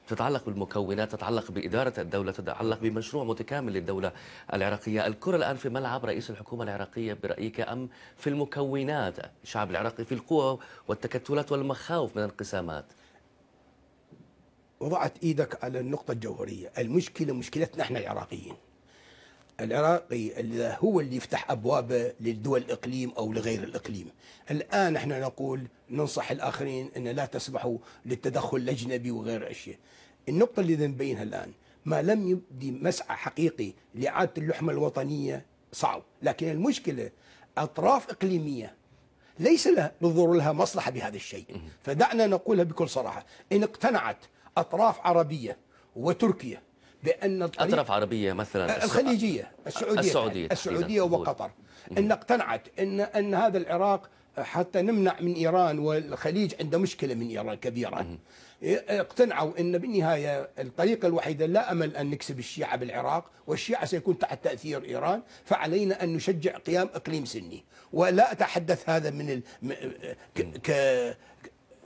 تتعلق بالمكونات تتعلق بإدارة الدولة تتعلق بمشروع متكامل للدولة العراقية الكرة الآن في ملعب رئيس الحكومة العراقية برأيك أم في المكونات الشعب العراقي في القوى والتكتلات والمخاوف من الانقسامات وضعت ايدك على النقطة الجوهرية، المشكلة مشكلتنا احنا العراقيين. العراقي اللي هو اللي يفتح ابوابه للدول الاقليم او لغير الاقليم. الان احنا نقول ننصح الاخرين ان لا تسمحوا للتدخل الاجنبي وغير اشياء. النقطة اللي نبينها الان ما لم يبدي مسعى حقيقي لاعادة اللحمة الوطنية صعب، لكن المشكلة اطراف اقليمية ليس لها بالضرورة لها مصلحة بهذا الشيء، فدعنا نقولها بكل صراحة، ان اقتنعت أطراف عربية وتركيا بأن أطراف عربية مثلا آه، الخليجية السعودية السعودية, السعودية وقطر أن اقتنعت أن أن هذا العراق حتى نمنع من إيران والخليج عنده مشكلة من إيران كبيرة إيه، اقتنعوا أن بالنهاية الطريقة الوحيدة لا أمل أن نكسب الشيعة بالعراق والشيعة سيكون تحت تأثير إيران فعلينا أن نشجع قيام إقليم سني ولا أتحدث هذا من ال... ك... ك...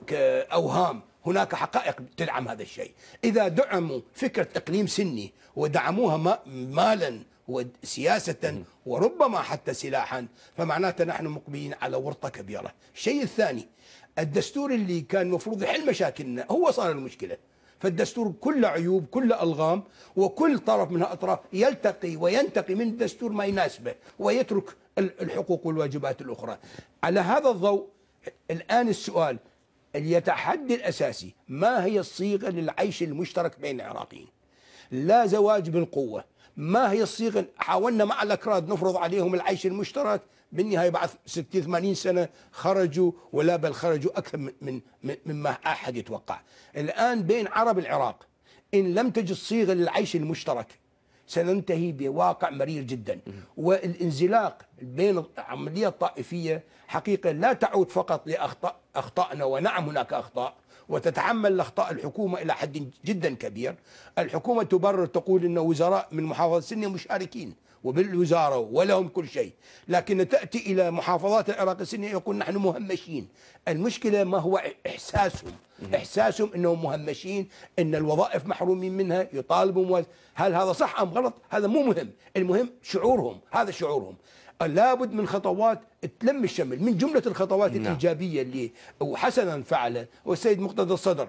كأوهام هناك حقائق تدعم هذا الشيء إذا دعموا فكرة إقليم سني ودعموها مالا وسياسة وربما حتى سلاحا فمعناته نحن مقبلين على ورطة كبيرة الشيء الثاني الدستور اللي كان المفروض يحل مشاكلنا هو صار المشكلة فالدستور كله عيوب كله ألغام وكل طرف من الأطراف يلتقي وينتقي من الدستور ما يناسبه ويترك الحقوق والواجبات الأخرى على هذا الضوء الآن السؤال اليتحدي الأساسي ما هي الصيغة للعيش المشترك بين العراقيين لا زواج بالقوة ما هي الصيغة حاولنا مع الأكراد نفرض عليهم العيش المشترك بالنهاية بعد 60 80 سنة خرجوا ولا بل خرجوا أكثر من, من مما أحد يتوقع الآن بين عرب العراق إن لم تجد صيغة للعيش المشترك سننتهي بواقع مرير جدا والانزلاق بين العملية الطائفية حقيقة لا تعود فقط لأخطاء ونعم هناك أخطاء وتتحمل الأخطاء الحكومة إلى حد جدا كبير الحكومة تبرر تقول أن وزراء من محافظة سنة مشاركين وبالوزارة ولهم كل شيء لكن تأتي إلى محافظات العراق السنية يقول نحن مهمشين المشكلة ما هو إحساسهم إحساسهم أنهم مهمشين أن الوظائف محرومين منها يطالبوا هل هذا صح أم غلط هذا مو مهم المهم شعورهم هذا شعورهم لابد من خطوات تلم الشمل من جملة الخطوات نعم. الإيجابية اللي وحسنا فعل والسيد مقتدى الصدر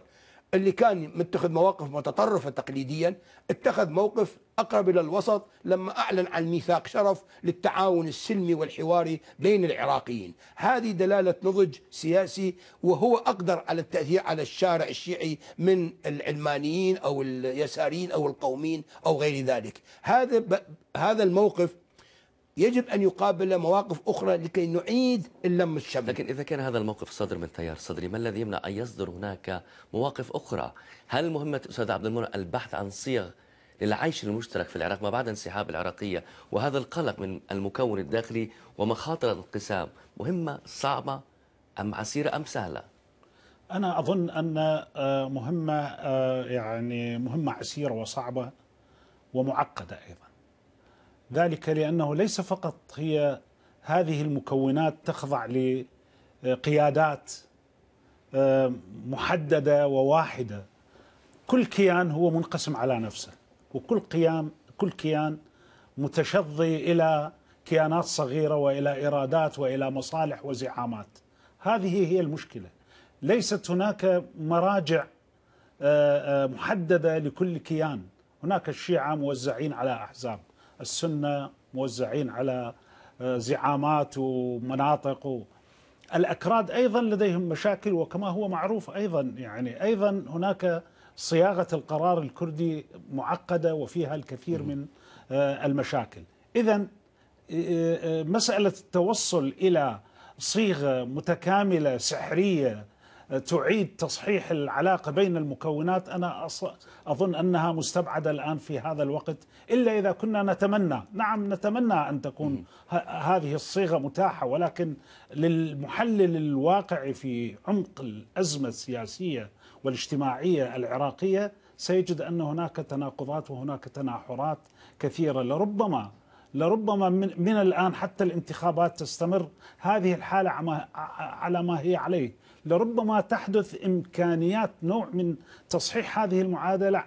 اللي كان متخذ مواقف متطرفة تقليديا اتخذ موقف أقرب إلى الوسط لما أعلن عن ميثاق شرف للتعاون السلمي والحواري بين العراقيين هذه دلالة نضج سياسي وهو أقدر على التأثير على الشارع الشيعي من العلمانيين أو اليساريين أو القوميين أو غير ذلك هذا هذا الموقف يجب أن يقابل مواقف أخرى لكي نعيد اللم الشمل لكن إذا كان هذا الموقف صادر من تيار صدري ما الذي يمنع أن يصدر هناك مواقف أخرى هل مهمة أستاذ عبد المنعم البحث عن صيغ للعيش المشترك في العراق ما بعد انسحاب العراقية وهذا القلق من المكون الداخلي ومخاطر الانقسام مهمة صعبة أم عسيرة أم سهلة أنا أظن أن آه، مهمة آه، يعني مهمة عسيرة وصعبة ومعقدة أيضا ذلك لأنه ليس فقط هي هذه المكونات تخضع لقيادات آه، محددة وواحدة كل كيان هو منقسم على نفسه وكل قيام كل كيان متشظي إلى كيانات صغيرة وإلى إرادات وإلى مصالح وزعامات هذه هي المشكلة ليست هناك مراجع آه، آه، محددة لكل كيان هناك الشيعة موزعين على أحزاب السنه موزعين على آه، زعامات ومناطق الأكراد أيضا لديهم مشاكل وكما هو معروف أيضا يعني أيضا هناك صياغة القرار الكردي معقدة وفيها الكثير من آه، المشاكل إذا آه، مسألة التوصل إلى صيغة متكاملة سحرية تعيد تصحيح العلاقة بين المكونات أنا أظن أنها مستبعدة الآن في هذا الوقت إلا إذا كنا نتمنى نعم نتمنى أن تكون هذه الصيغة متاحة ولكن للمحلل الواقعي في عمق الأزمة السياسية والاجتماعية العراقية سيجد أن هناك تناقضات وهناك تناحرات كثيرة لربما لربما من, من الآن حتى الانتخابات تستمر هذه الحالة على ما هي عليه لربما تحدث إمكانيات نوع من تصحيح هذه المعادلة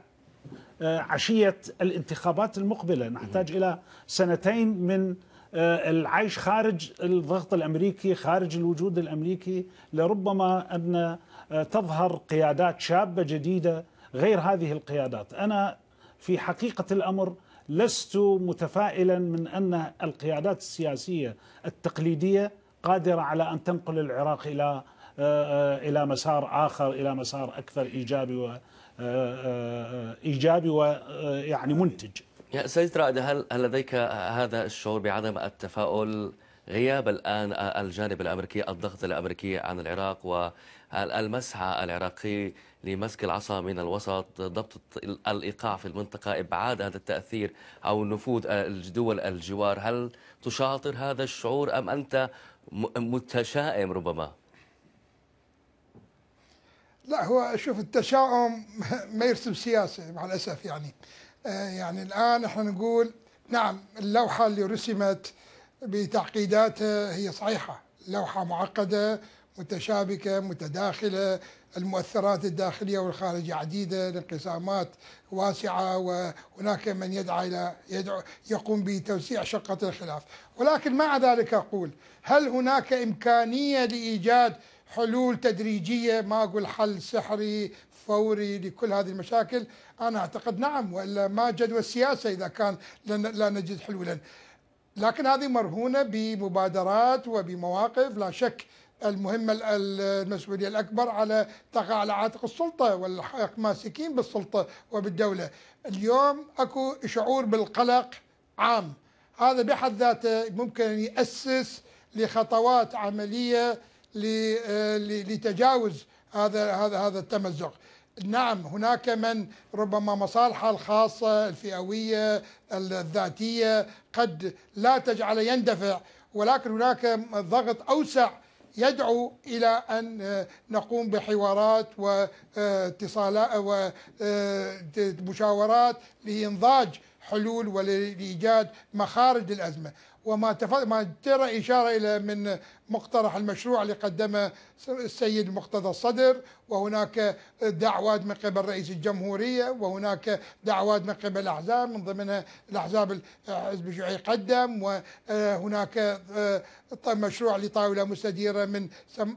آه، عشية الانتخابات المقبلة نحتاج إلى سنتين من آه، العيش خارج الضغط الامريكي خارج الوجود الامريكي لربما ان آه، تظهر قيادات شابه جديده غير هذه القيادات انا في حقيقه الامر لست متفائلا من ان القيادات السياسيه التقليديه قادره على ان تنقل العراق الى آه، آه، الى مسار اخر الى مسار اكثر ايجابي و آه، ايجابي ويعني منتج. يا سيد رائد هل هل لديك هذا الشعور بعدم التفاؤل غياب الان الجانب الامريكي الضغط الامريكي عن العراق والمسعى العراقي لمسك العصا من الوسط ضبط الايقاع في المنطقه ابعاد هذا التاثير او نفوذ الدول الجوار هل تشاطر هذا الشعور ام انت متشائم ربما؟ لا هو شوف التشاؤم [LAUGHS] ما يرسم سياسه مع الاسف يعني آه، يعني الان احنا نقول نعم اللوحه اللي رسمت بتعقيداتها آه، هي صحيحه لوحه معقده متشابكه متداخله المؤثرات الداخليه والخارجيه عديده الانقسامات واسعه وهناك من يدعى الى يدعو يقوم بتوسيع شقه الخلاف ولكن مع ذلك اقول هل هناك امكانيه لايجاد حلول تدريجية ما أقول حل سحري فوري لكل هذه المشاكل أنا أعتقد نعم وإلا ما جدوى السياسة إذا كان لا نجد حلولا لكن هذه مرهونة بمبادرات وبمواقف لا شك المهمة المسؤولية الأكبر على تقع على عاتق السلطة والحق ماسكين بالسلطة وبالدولة اليوم أكو شعور بالقلق عام هذا بحد ذاته ممكن أن يأسس لخطوات عملية آه، لتجاوز هذا هذا هذا التمزق نعم هناك من ربما مصالحه الخاصه الفئويه الذاتيه قد لا تجعل يندفع ولكن هناك ضغط اوسع يدعو الى ان آه، نقوم بحوارات واتصالات آه، ومشاورات لانضاج حلول ولايجاد مخارج الازمه وما ما ترى إشارة إلى من مقترح المشروع اللي قدمه السيد مقتدى الصدر وهناك دعوات من قبل رئيس الجمهورية وهناك دعوات من قبل الأحزاب من ضمنها الأحزاب الحزب الشيوعي قدم وهناك آه، آه، مشروع لطاولة مستديرة من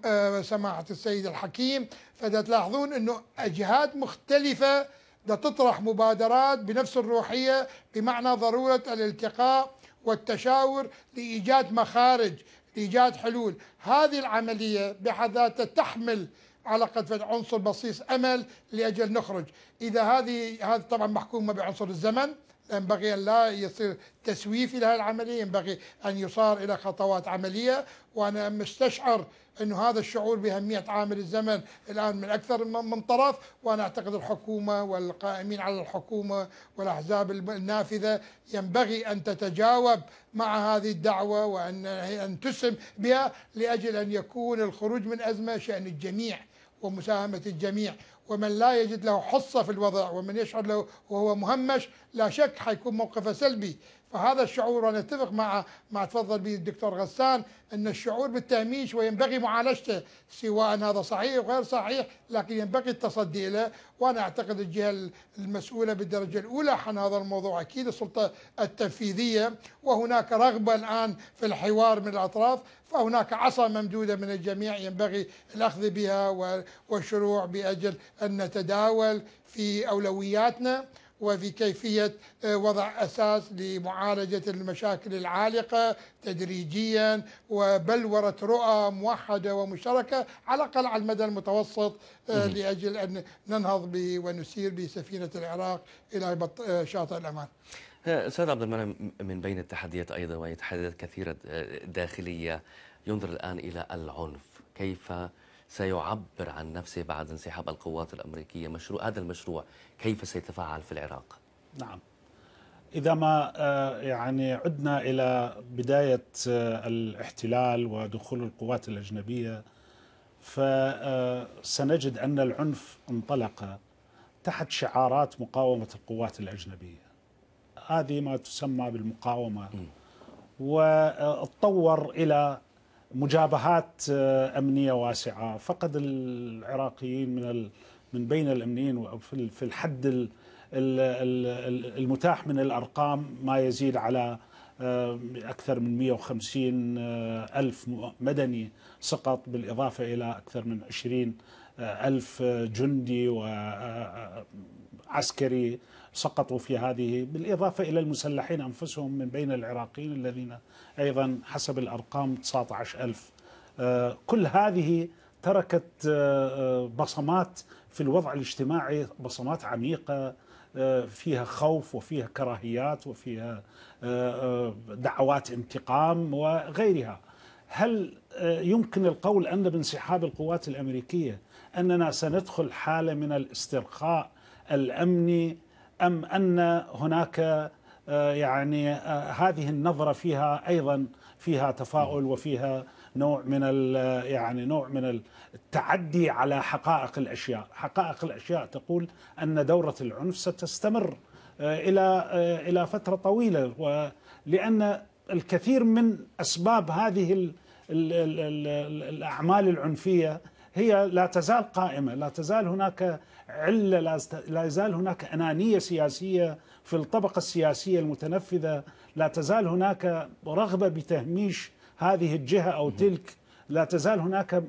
آه، سماحة السيد الحكيم فتلاحظون أنه جهات مختلفة تطرح مبادرات بنفس الروحية بمعنى ضرورة الالتقاء والتشاور لإيجاد مخارج لإيجاد حلول هذه العملية بحد ذاتها تحمل على قد عنصر بصيص امل لاجل نخرج، اذا هذه هذا طبعا محكومه بعنصر الزمن، ينبغي ان لا يصير تسويف لهذه العمليه، ينبغي ان يصار الى خطوات عمليه وانا مستشعر انه هذا الشعور باهميه عامل الزمن الان من اكثر من طرف وانا اعتقد الحكومه والقائمين على الحكومه والاحزاب النافذه ينبغي ان تتجاوب مع هذه الدعوه وان ان تسهم بها لاجل ان يكون الخروج من ازمه شان الجميع ومساهمه الجميع ومن لا يجد له حصة في الوضع ومن يشعر له وهو مهمش لا شك حيكون موقفه سلبي فهذا الشعور وانا اتفق مع ما تفضل به الدكتور غسان ان الشعور بالتهميش وينبغي معالجته سواء هذا صحيح وغير صحيح لكن ينبغي التصدي له وانا اعتقد الجهه المسؤوله بالدرجه الاولى عن هذا الموضوع اكيد السلطه التنفيذيه وهناك رغبه الان في الحوار من الاطراف فهناك عصا ممدودة من الجميع ينبغي الأخذ بها والشروع بأجل أن نتداول في أولوياتنا وفي كيفية آه، وضع أساس لمعالجة المشاكل العالقة تدريجيا وبلورة رؤى موحدة ومشتركة على الأقل على المدى المتوسط آه، لأجل أن ننهض ونسير بسفينة العراق إلى آه، شاطئ الأمان أستاذ عبد المنعم من بين التحديات أيضا وهي تحديات كثيرة داخلية ينظر الآن إلى العنف كيف سيعبر عن نفسه بعد انسحاب القوات الأمريكية مشروع هذا المشروع كيف سيتفاعل في العراق نعم إذا ما آه، يعني عدنا إلى بداية آه، الاحتلال ودخول القوات الأجنبية فسنجد آه، أن العنف انطلق تحت شعارات مقاومة القوات الأجنبية هذه ما تسمى بالمقاومة وتطور إلى مجابهات آه، امنيه واسعه، فقد العراقيين من من بين الامنيين في الحد المتاح من الارقام ما يزيد على آه، أكثر من 150 آه، ألف مدني سقط بالإضافة إلى أكثر من 20 ألف جندي وعسكري سقطوا في هذه بالإضافة إلى المسلحين أنفسهم من بين العراقيين الذين أيضا حسب الأرقام 19 ألف آه، كل هذه تركت آه، آه، بصمات في الوضع الاجتماعي بصمات عميقة فيها خوف وفيها كراهيات وفيها دعوات انتقام وغيرها هل يمكن القول أن بانسحاب القوات الأمريكية أننا سندخل حالة من الاسترخاء الأمني أم أن هناك آه، يعني آه، هذه النظرة فيها أيضا فيها تفاؤل نعم. وفيها نوع من يعني نوع من التعدي على حقائق الاشياء، حقائق الاشياء تقول ان دوره العنف ستستمر آه، الى الى فتره طويله ولان الكثير من اسباب هذه الاعمال العنفيه هي لا تزال قائمه، لا تزال هناك علة لا يزال هناك أنانية سياسية في الطبقة السياسية المتنفذة لا تزال هناك رغبة بتهميش هذه الجهة أو تلك لا تزال هناك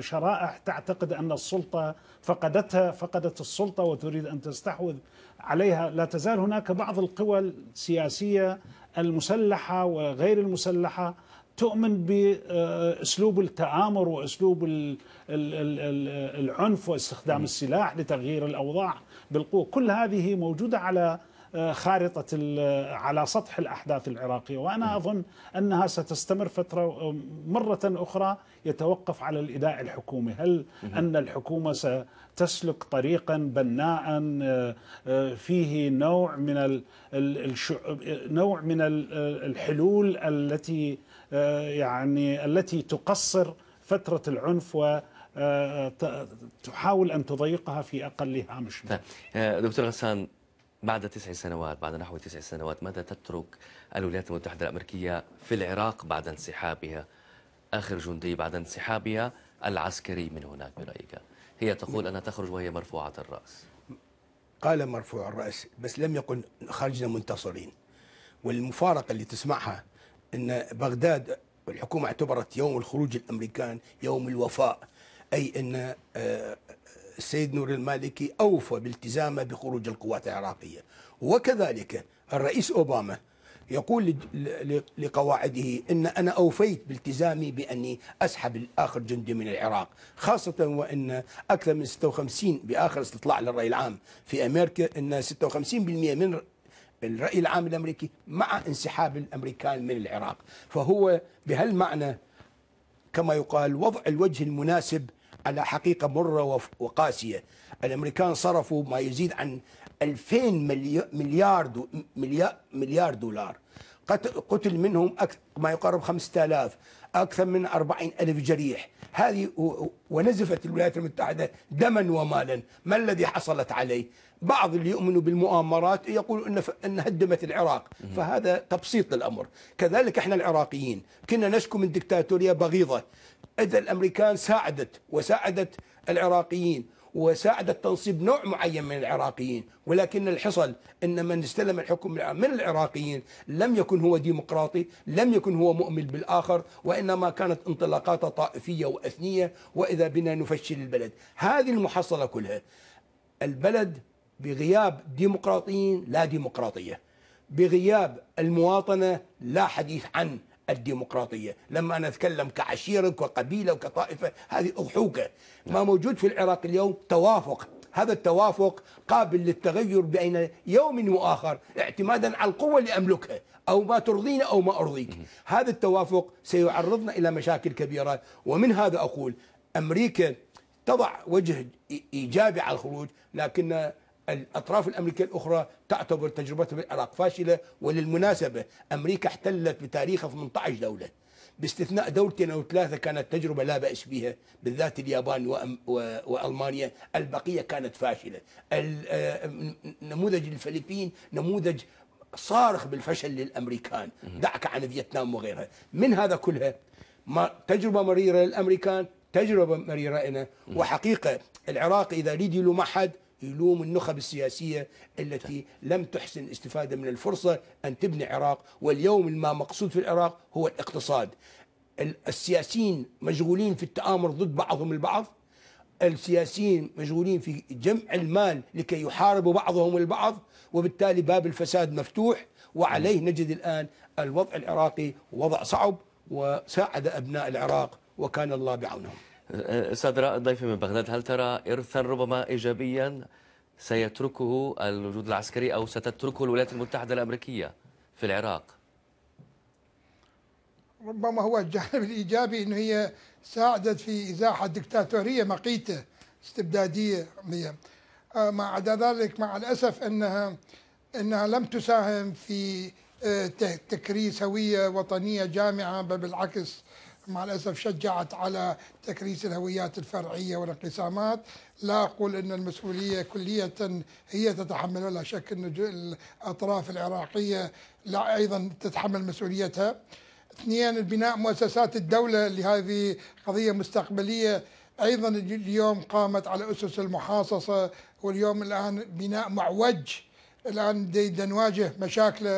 شرائح تعتقد أن السلطة فقدتها فقدت السلطة وتريد أن تستحوذ عليها لا تزال هناك بعض القوى السياسية المسلحة وغير المسلحة تؤمن باسلوب التآمر واسلوب العنف واستخدام السلاح لتغيير الاوضاع بالقوه، كل هذه موجوده على آه، خارطه على سطح الاحداث العراقيه، وانا اظن انها ستستمر فتره آه، مره اخرى يتوقف على الإداء الحكومي هل أن الحكومة ستسلك طريقا بناء آه، آه، فيه نوع من نوع من الحلول التي آه، يعني التي تقصر فترة العنف و تحاول أن تضيقها في أقل هامش طيب، دكتور غسان بعد تسع سنوات بعد نحو تسع سنوات ماذا تترك الولايات المتحدة الأمريكية في العراق بعد انسحابها آخر جندي بعد انسحابها العسكري من هناك برأيك هي تقول أنها تخرج وهي مرفوعة الرأس قال مرفوع الرأس بس لم يقل خرجنا منتصرين والمفارقة اللي تسمعها أن بغداد الحكومة اعتبرت يوم الخروج الأمريكان يوم الوفاء أي أن آه، السيد نور المالكي أوفى بالتزامه بخروج القوات العراقية وكذلك الرئيس أوباما يقول لقواعده ان انا اوفيت بالتزامي باني اسحب الاخر جندي من العراق خاصه وان اكثر من 56 باخر استطلاع للراي العام في امريكا ان 56% من الراي العام الامريكي مع انسحاب الامريكان من العراق فهو بهالمعنى كما يقال وضع الوجه المناسب على حقيقه مره وقاسيه الامريكان صرفوا ما يزيد عن 2000 مليار دو مليار دولار قتل منهم ما يقارب 5000 اكثر من 40 الف جريح هذه ونزفت الولايات المتحده دما ومالا ما الذي حصلت عليه بعض اللي يؤمنوا بالمؤامرات يقول ان ان هدمت العراق فهذا تبسيط للامر كذلك احنا العراقيين كنا نشكو من دكتاتوريه بغيضه اذا الامريكان ساعدت وساعدت العراقيين وساعدت تنصيب نوع معين من العراقيين ولكن الحصل أن من استلم الحكم من العراقيين لم يكن هو ديمقراطي لم يكن هو مؤمن بالآخر وإنما كانت انطلاقاته طائفية وأثنية وإذا بنا نفشل البلد هذه المحصلة كلها البلد بغياب ديمقراطيين لا ديمقراطية بغياب المواطنة لا حديث عن الديمقراطيه، لما انا اتكلم كعشيره وكقبيله وكطائفه هذه اضحوكه، ما موجود في العراق اليوم توافق، هذا التوافق قابل للتغير بين يوم واخر اعتمادا على القوه اللي املكها، او ما ترضينا او ما ارضيك، هذا التوافق سيعرضنا الى مشاكل كبيره، ومن هذا اقول امريكا تضع وجه ايجابي على الخروج لكن الأطراف الأمريكية الأخرى تعتبر تجربتها العراق فاشلة وللمناسبة أمريكا احتلت بتاريخها 18 دولة باستثناء دولتين أو ثلاثة كانت تجربة لا بأس بها بالذات اليابان وألمانيا البقية كانت فاشلة آه، نموذج الفلبين نموذج صارخ بالفشل للامريكان دعك عن فيتنام وغيرها من هذا كلها ما تجربه مريره للامريكان تجربه مريره لنا وحقيقه العراق اذا يريد يلوم احد يلوم النخب السياسية التي لم تحسن استفادة من الفرصة أن تبني عراق واليوم ما مقصود في العراق هو الاقتصاد السياسيين مشغولين في التآمر ضد بعضهم البعض السياسيين مشغولين في جمع المال لكي يحاربوا بعضهم البعض وبالتالي باب الفساد مفتوح وعليه نجد الآن الوضع العراقي وضع صعب وساعد أبناء العراق وكان الله بعونهم استاذ رائد ضيفي من بغداد هل ترى إرثا ربما إيجابيا سيتركه الوجود العسكري أو ستتركه الولايات المتحدة الأمريكية في العراق ربما هو الجانب الإيجابي أنه هي ساعدت في إزاحة دكتاتورية مقيتة استبدادية ما آه، عدا ذلك مع الأسف أنها أنها لم تساهم في آه، تكريس هوية وطنية جامعة بل بالعكس مع الأسف شجعت على تكريس الهويات الفرعية والانقسامات لا أقول أن المسؤولية كلية هي تتحملها لا شك أن الأطراف العراقية لا أيضا تتحمل مسؤوليتها اثنين البناء مؤسسات الدولة لهذه قضية مستقبلية أيضا اليوم قامت على أسس المحاصصة واليوم الآن بناء معوج الآن دي نواجه مشاكل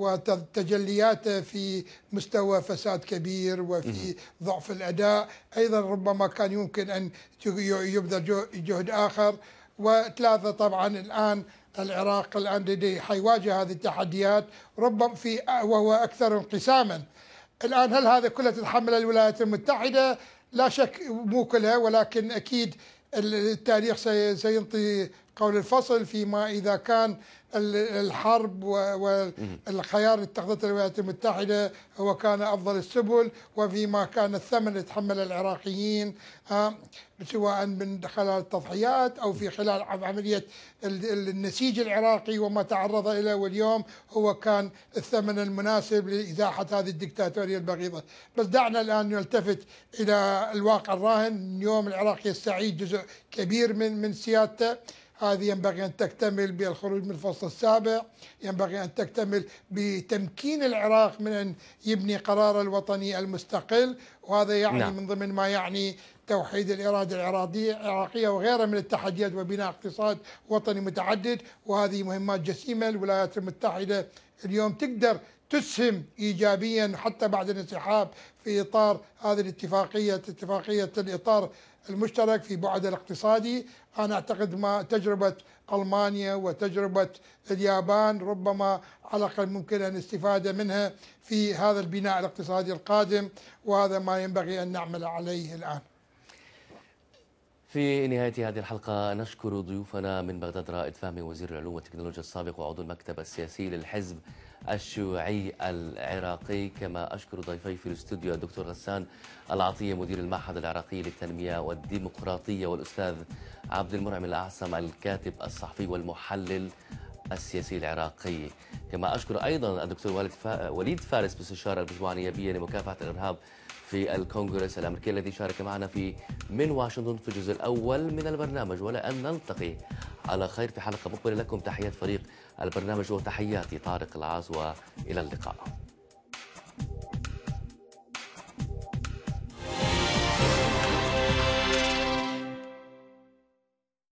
وتجلياته في مستوى فساد كبير وفي ضعف الاداء ايضا ربما كان يمكن ان يبذل جهد اخر وثلاثه طبعا الان العراق الان لديه حيواجه هذه التحديات ربما في وهو اكثر انقساما الان هل هذا كله تتحمل الولايات المتحده لا شك مو كلها ولكن اكيد التاريخ سينطي قول الفصل فيما إذا كان الحرب والخيار اتخذته الولايات المتحدة هو كان أفضل السبل وفيما كان الثمن يتحمل العراقيين آه، سواء من خلال التضحيات أو في خلال عملية النسيج العراقي وما تعرض إليه واليوم هو كان الثمن المناسب لإزاحة هذه الدكتاتورية البغيضة بس دعنا الآن نلتفت إلى الواقع الراهن اليوم العراقي السعيد جزء كبير من من سيادته هذه ينبغي أن تكتمل بالخروج من الفصل السابع ينبغي أن تكتمل بتمكين العراق من أن يبني قراره الوطني المستقل وهذا يعني نعم. من ضمن ما يعني توحيد الإرادة العراقية وغيرها من التحديات وبناء اقتصاد وطني متعدد وهذه مهمات جسيمة الولايات المتحدة اليوم تقدر تسهم ايجابيا حتى بعد الانسحاب في اطار هذه الاتفاقيه اتفاقيه الاطار المشترك في بعد الاقتصادي أنا أعتقد ما تجربة ألمانيا وتجربة اليابان ربما على الأقل ممكن أن نستفاد منها في هذا البناء الاقتصادي القادم وهذا ما ينبغي أن نعمل عليه الآن في نهاية هذه الحلقة نشكر ضيوفنا من بغداد رائد فهمي وزير العلوم والتكنولوجيا السابق وعضو المكتب السياسي للحزب الشيوعي العراقي كما أشكر ضيفي في الاستوديو الدكتور غسان العطية مدير المعهد العراقي للتنمية والديمقراطية والأستاذ عبد المنعم الأعصم الكاتب الصحفي والمحلل السياسي العراقي كما أشكر أيضا الدكتور وليد فارس باستشارة المجموعة النيابية لمكافحة الإرهاب في الكونغرس الأمريكي الذي شارك معنا في من واشنطن في الجزء الأول من البرنامج ولا أن نلتقي على خير في حلقة مقبلة لكم تحيات فريق البرنامج وتحياتي طارق العاز وإلى اللقاء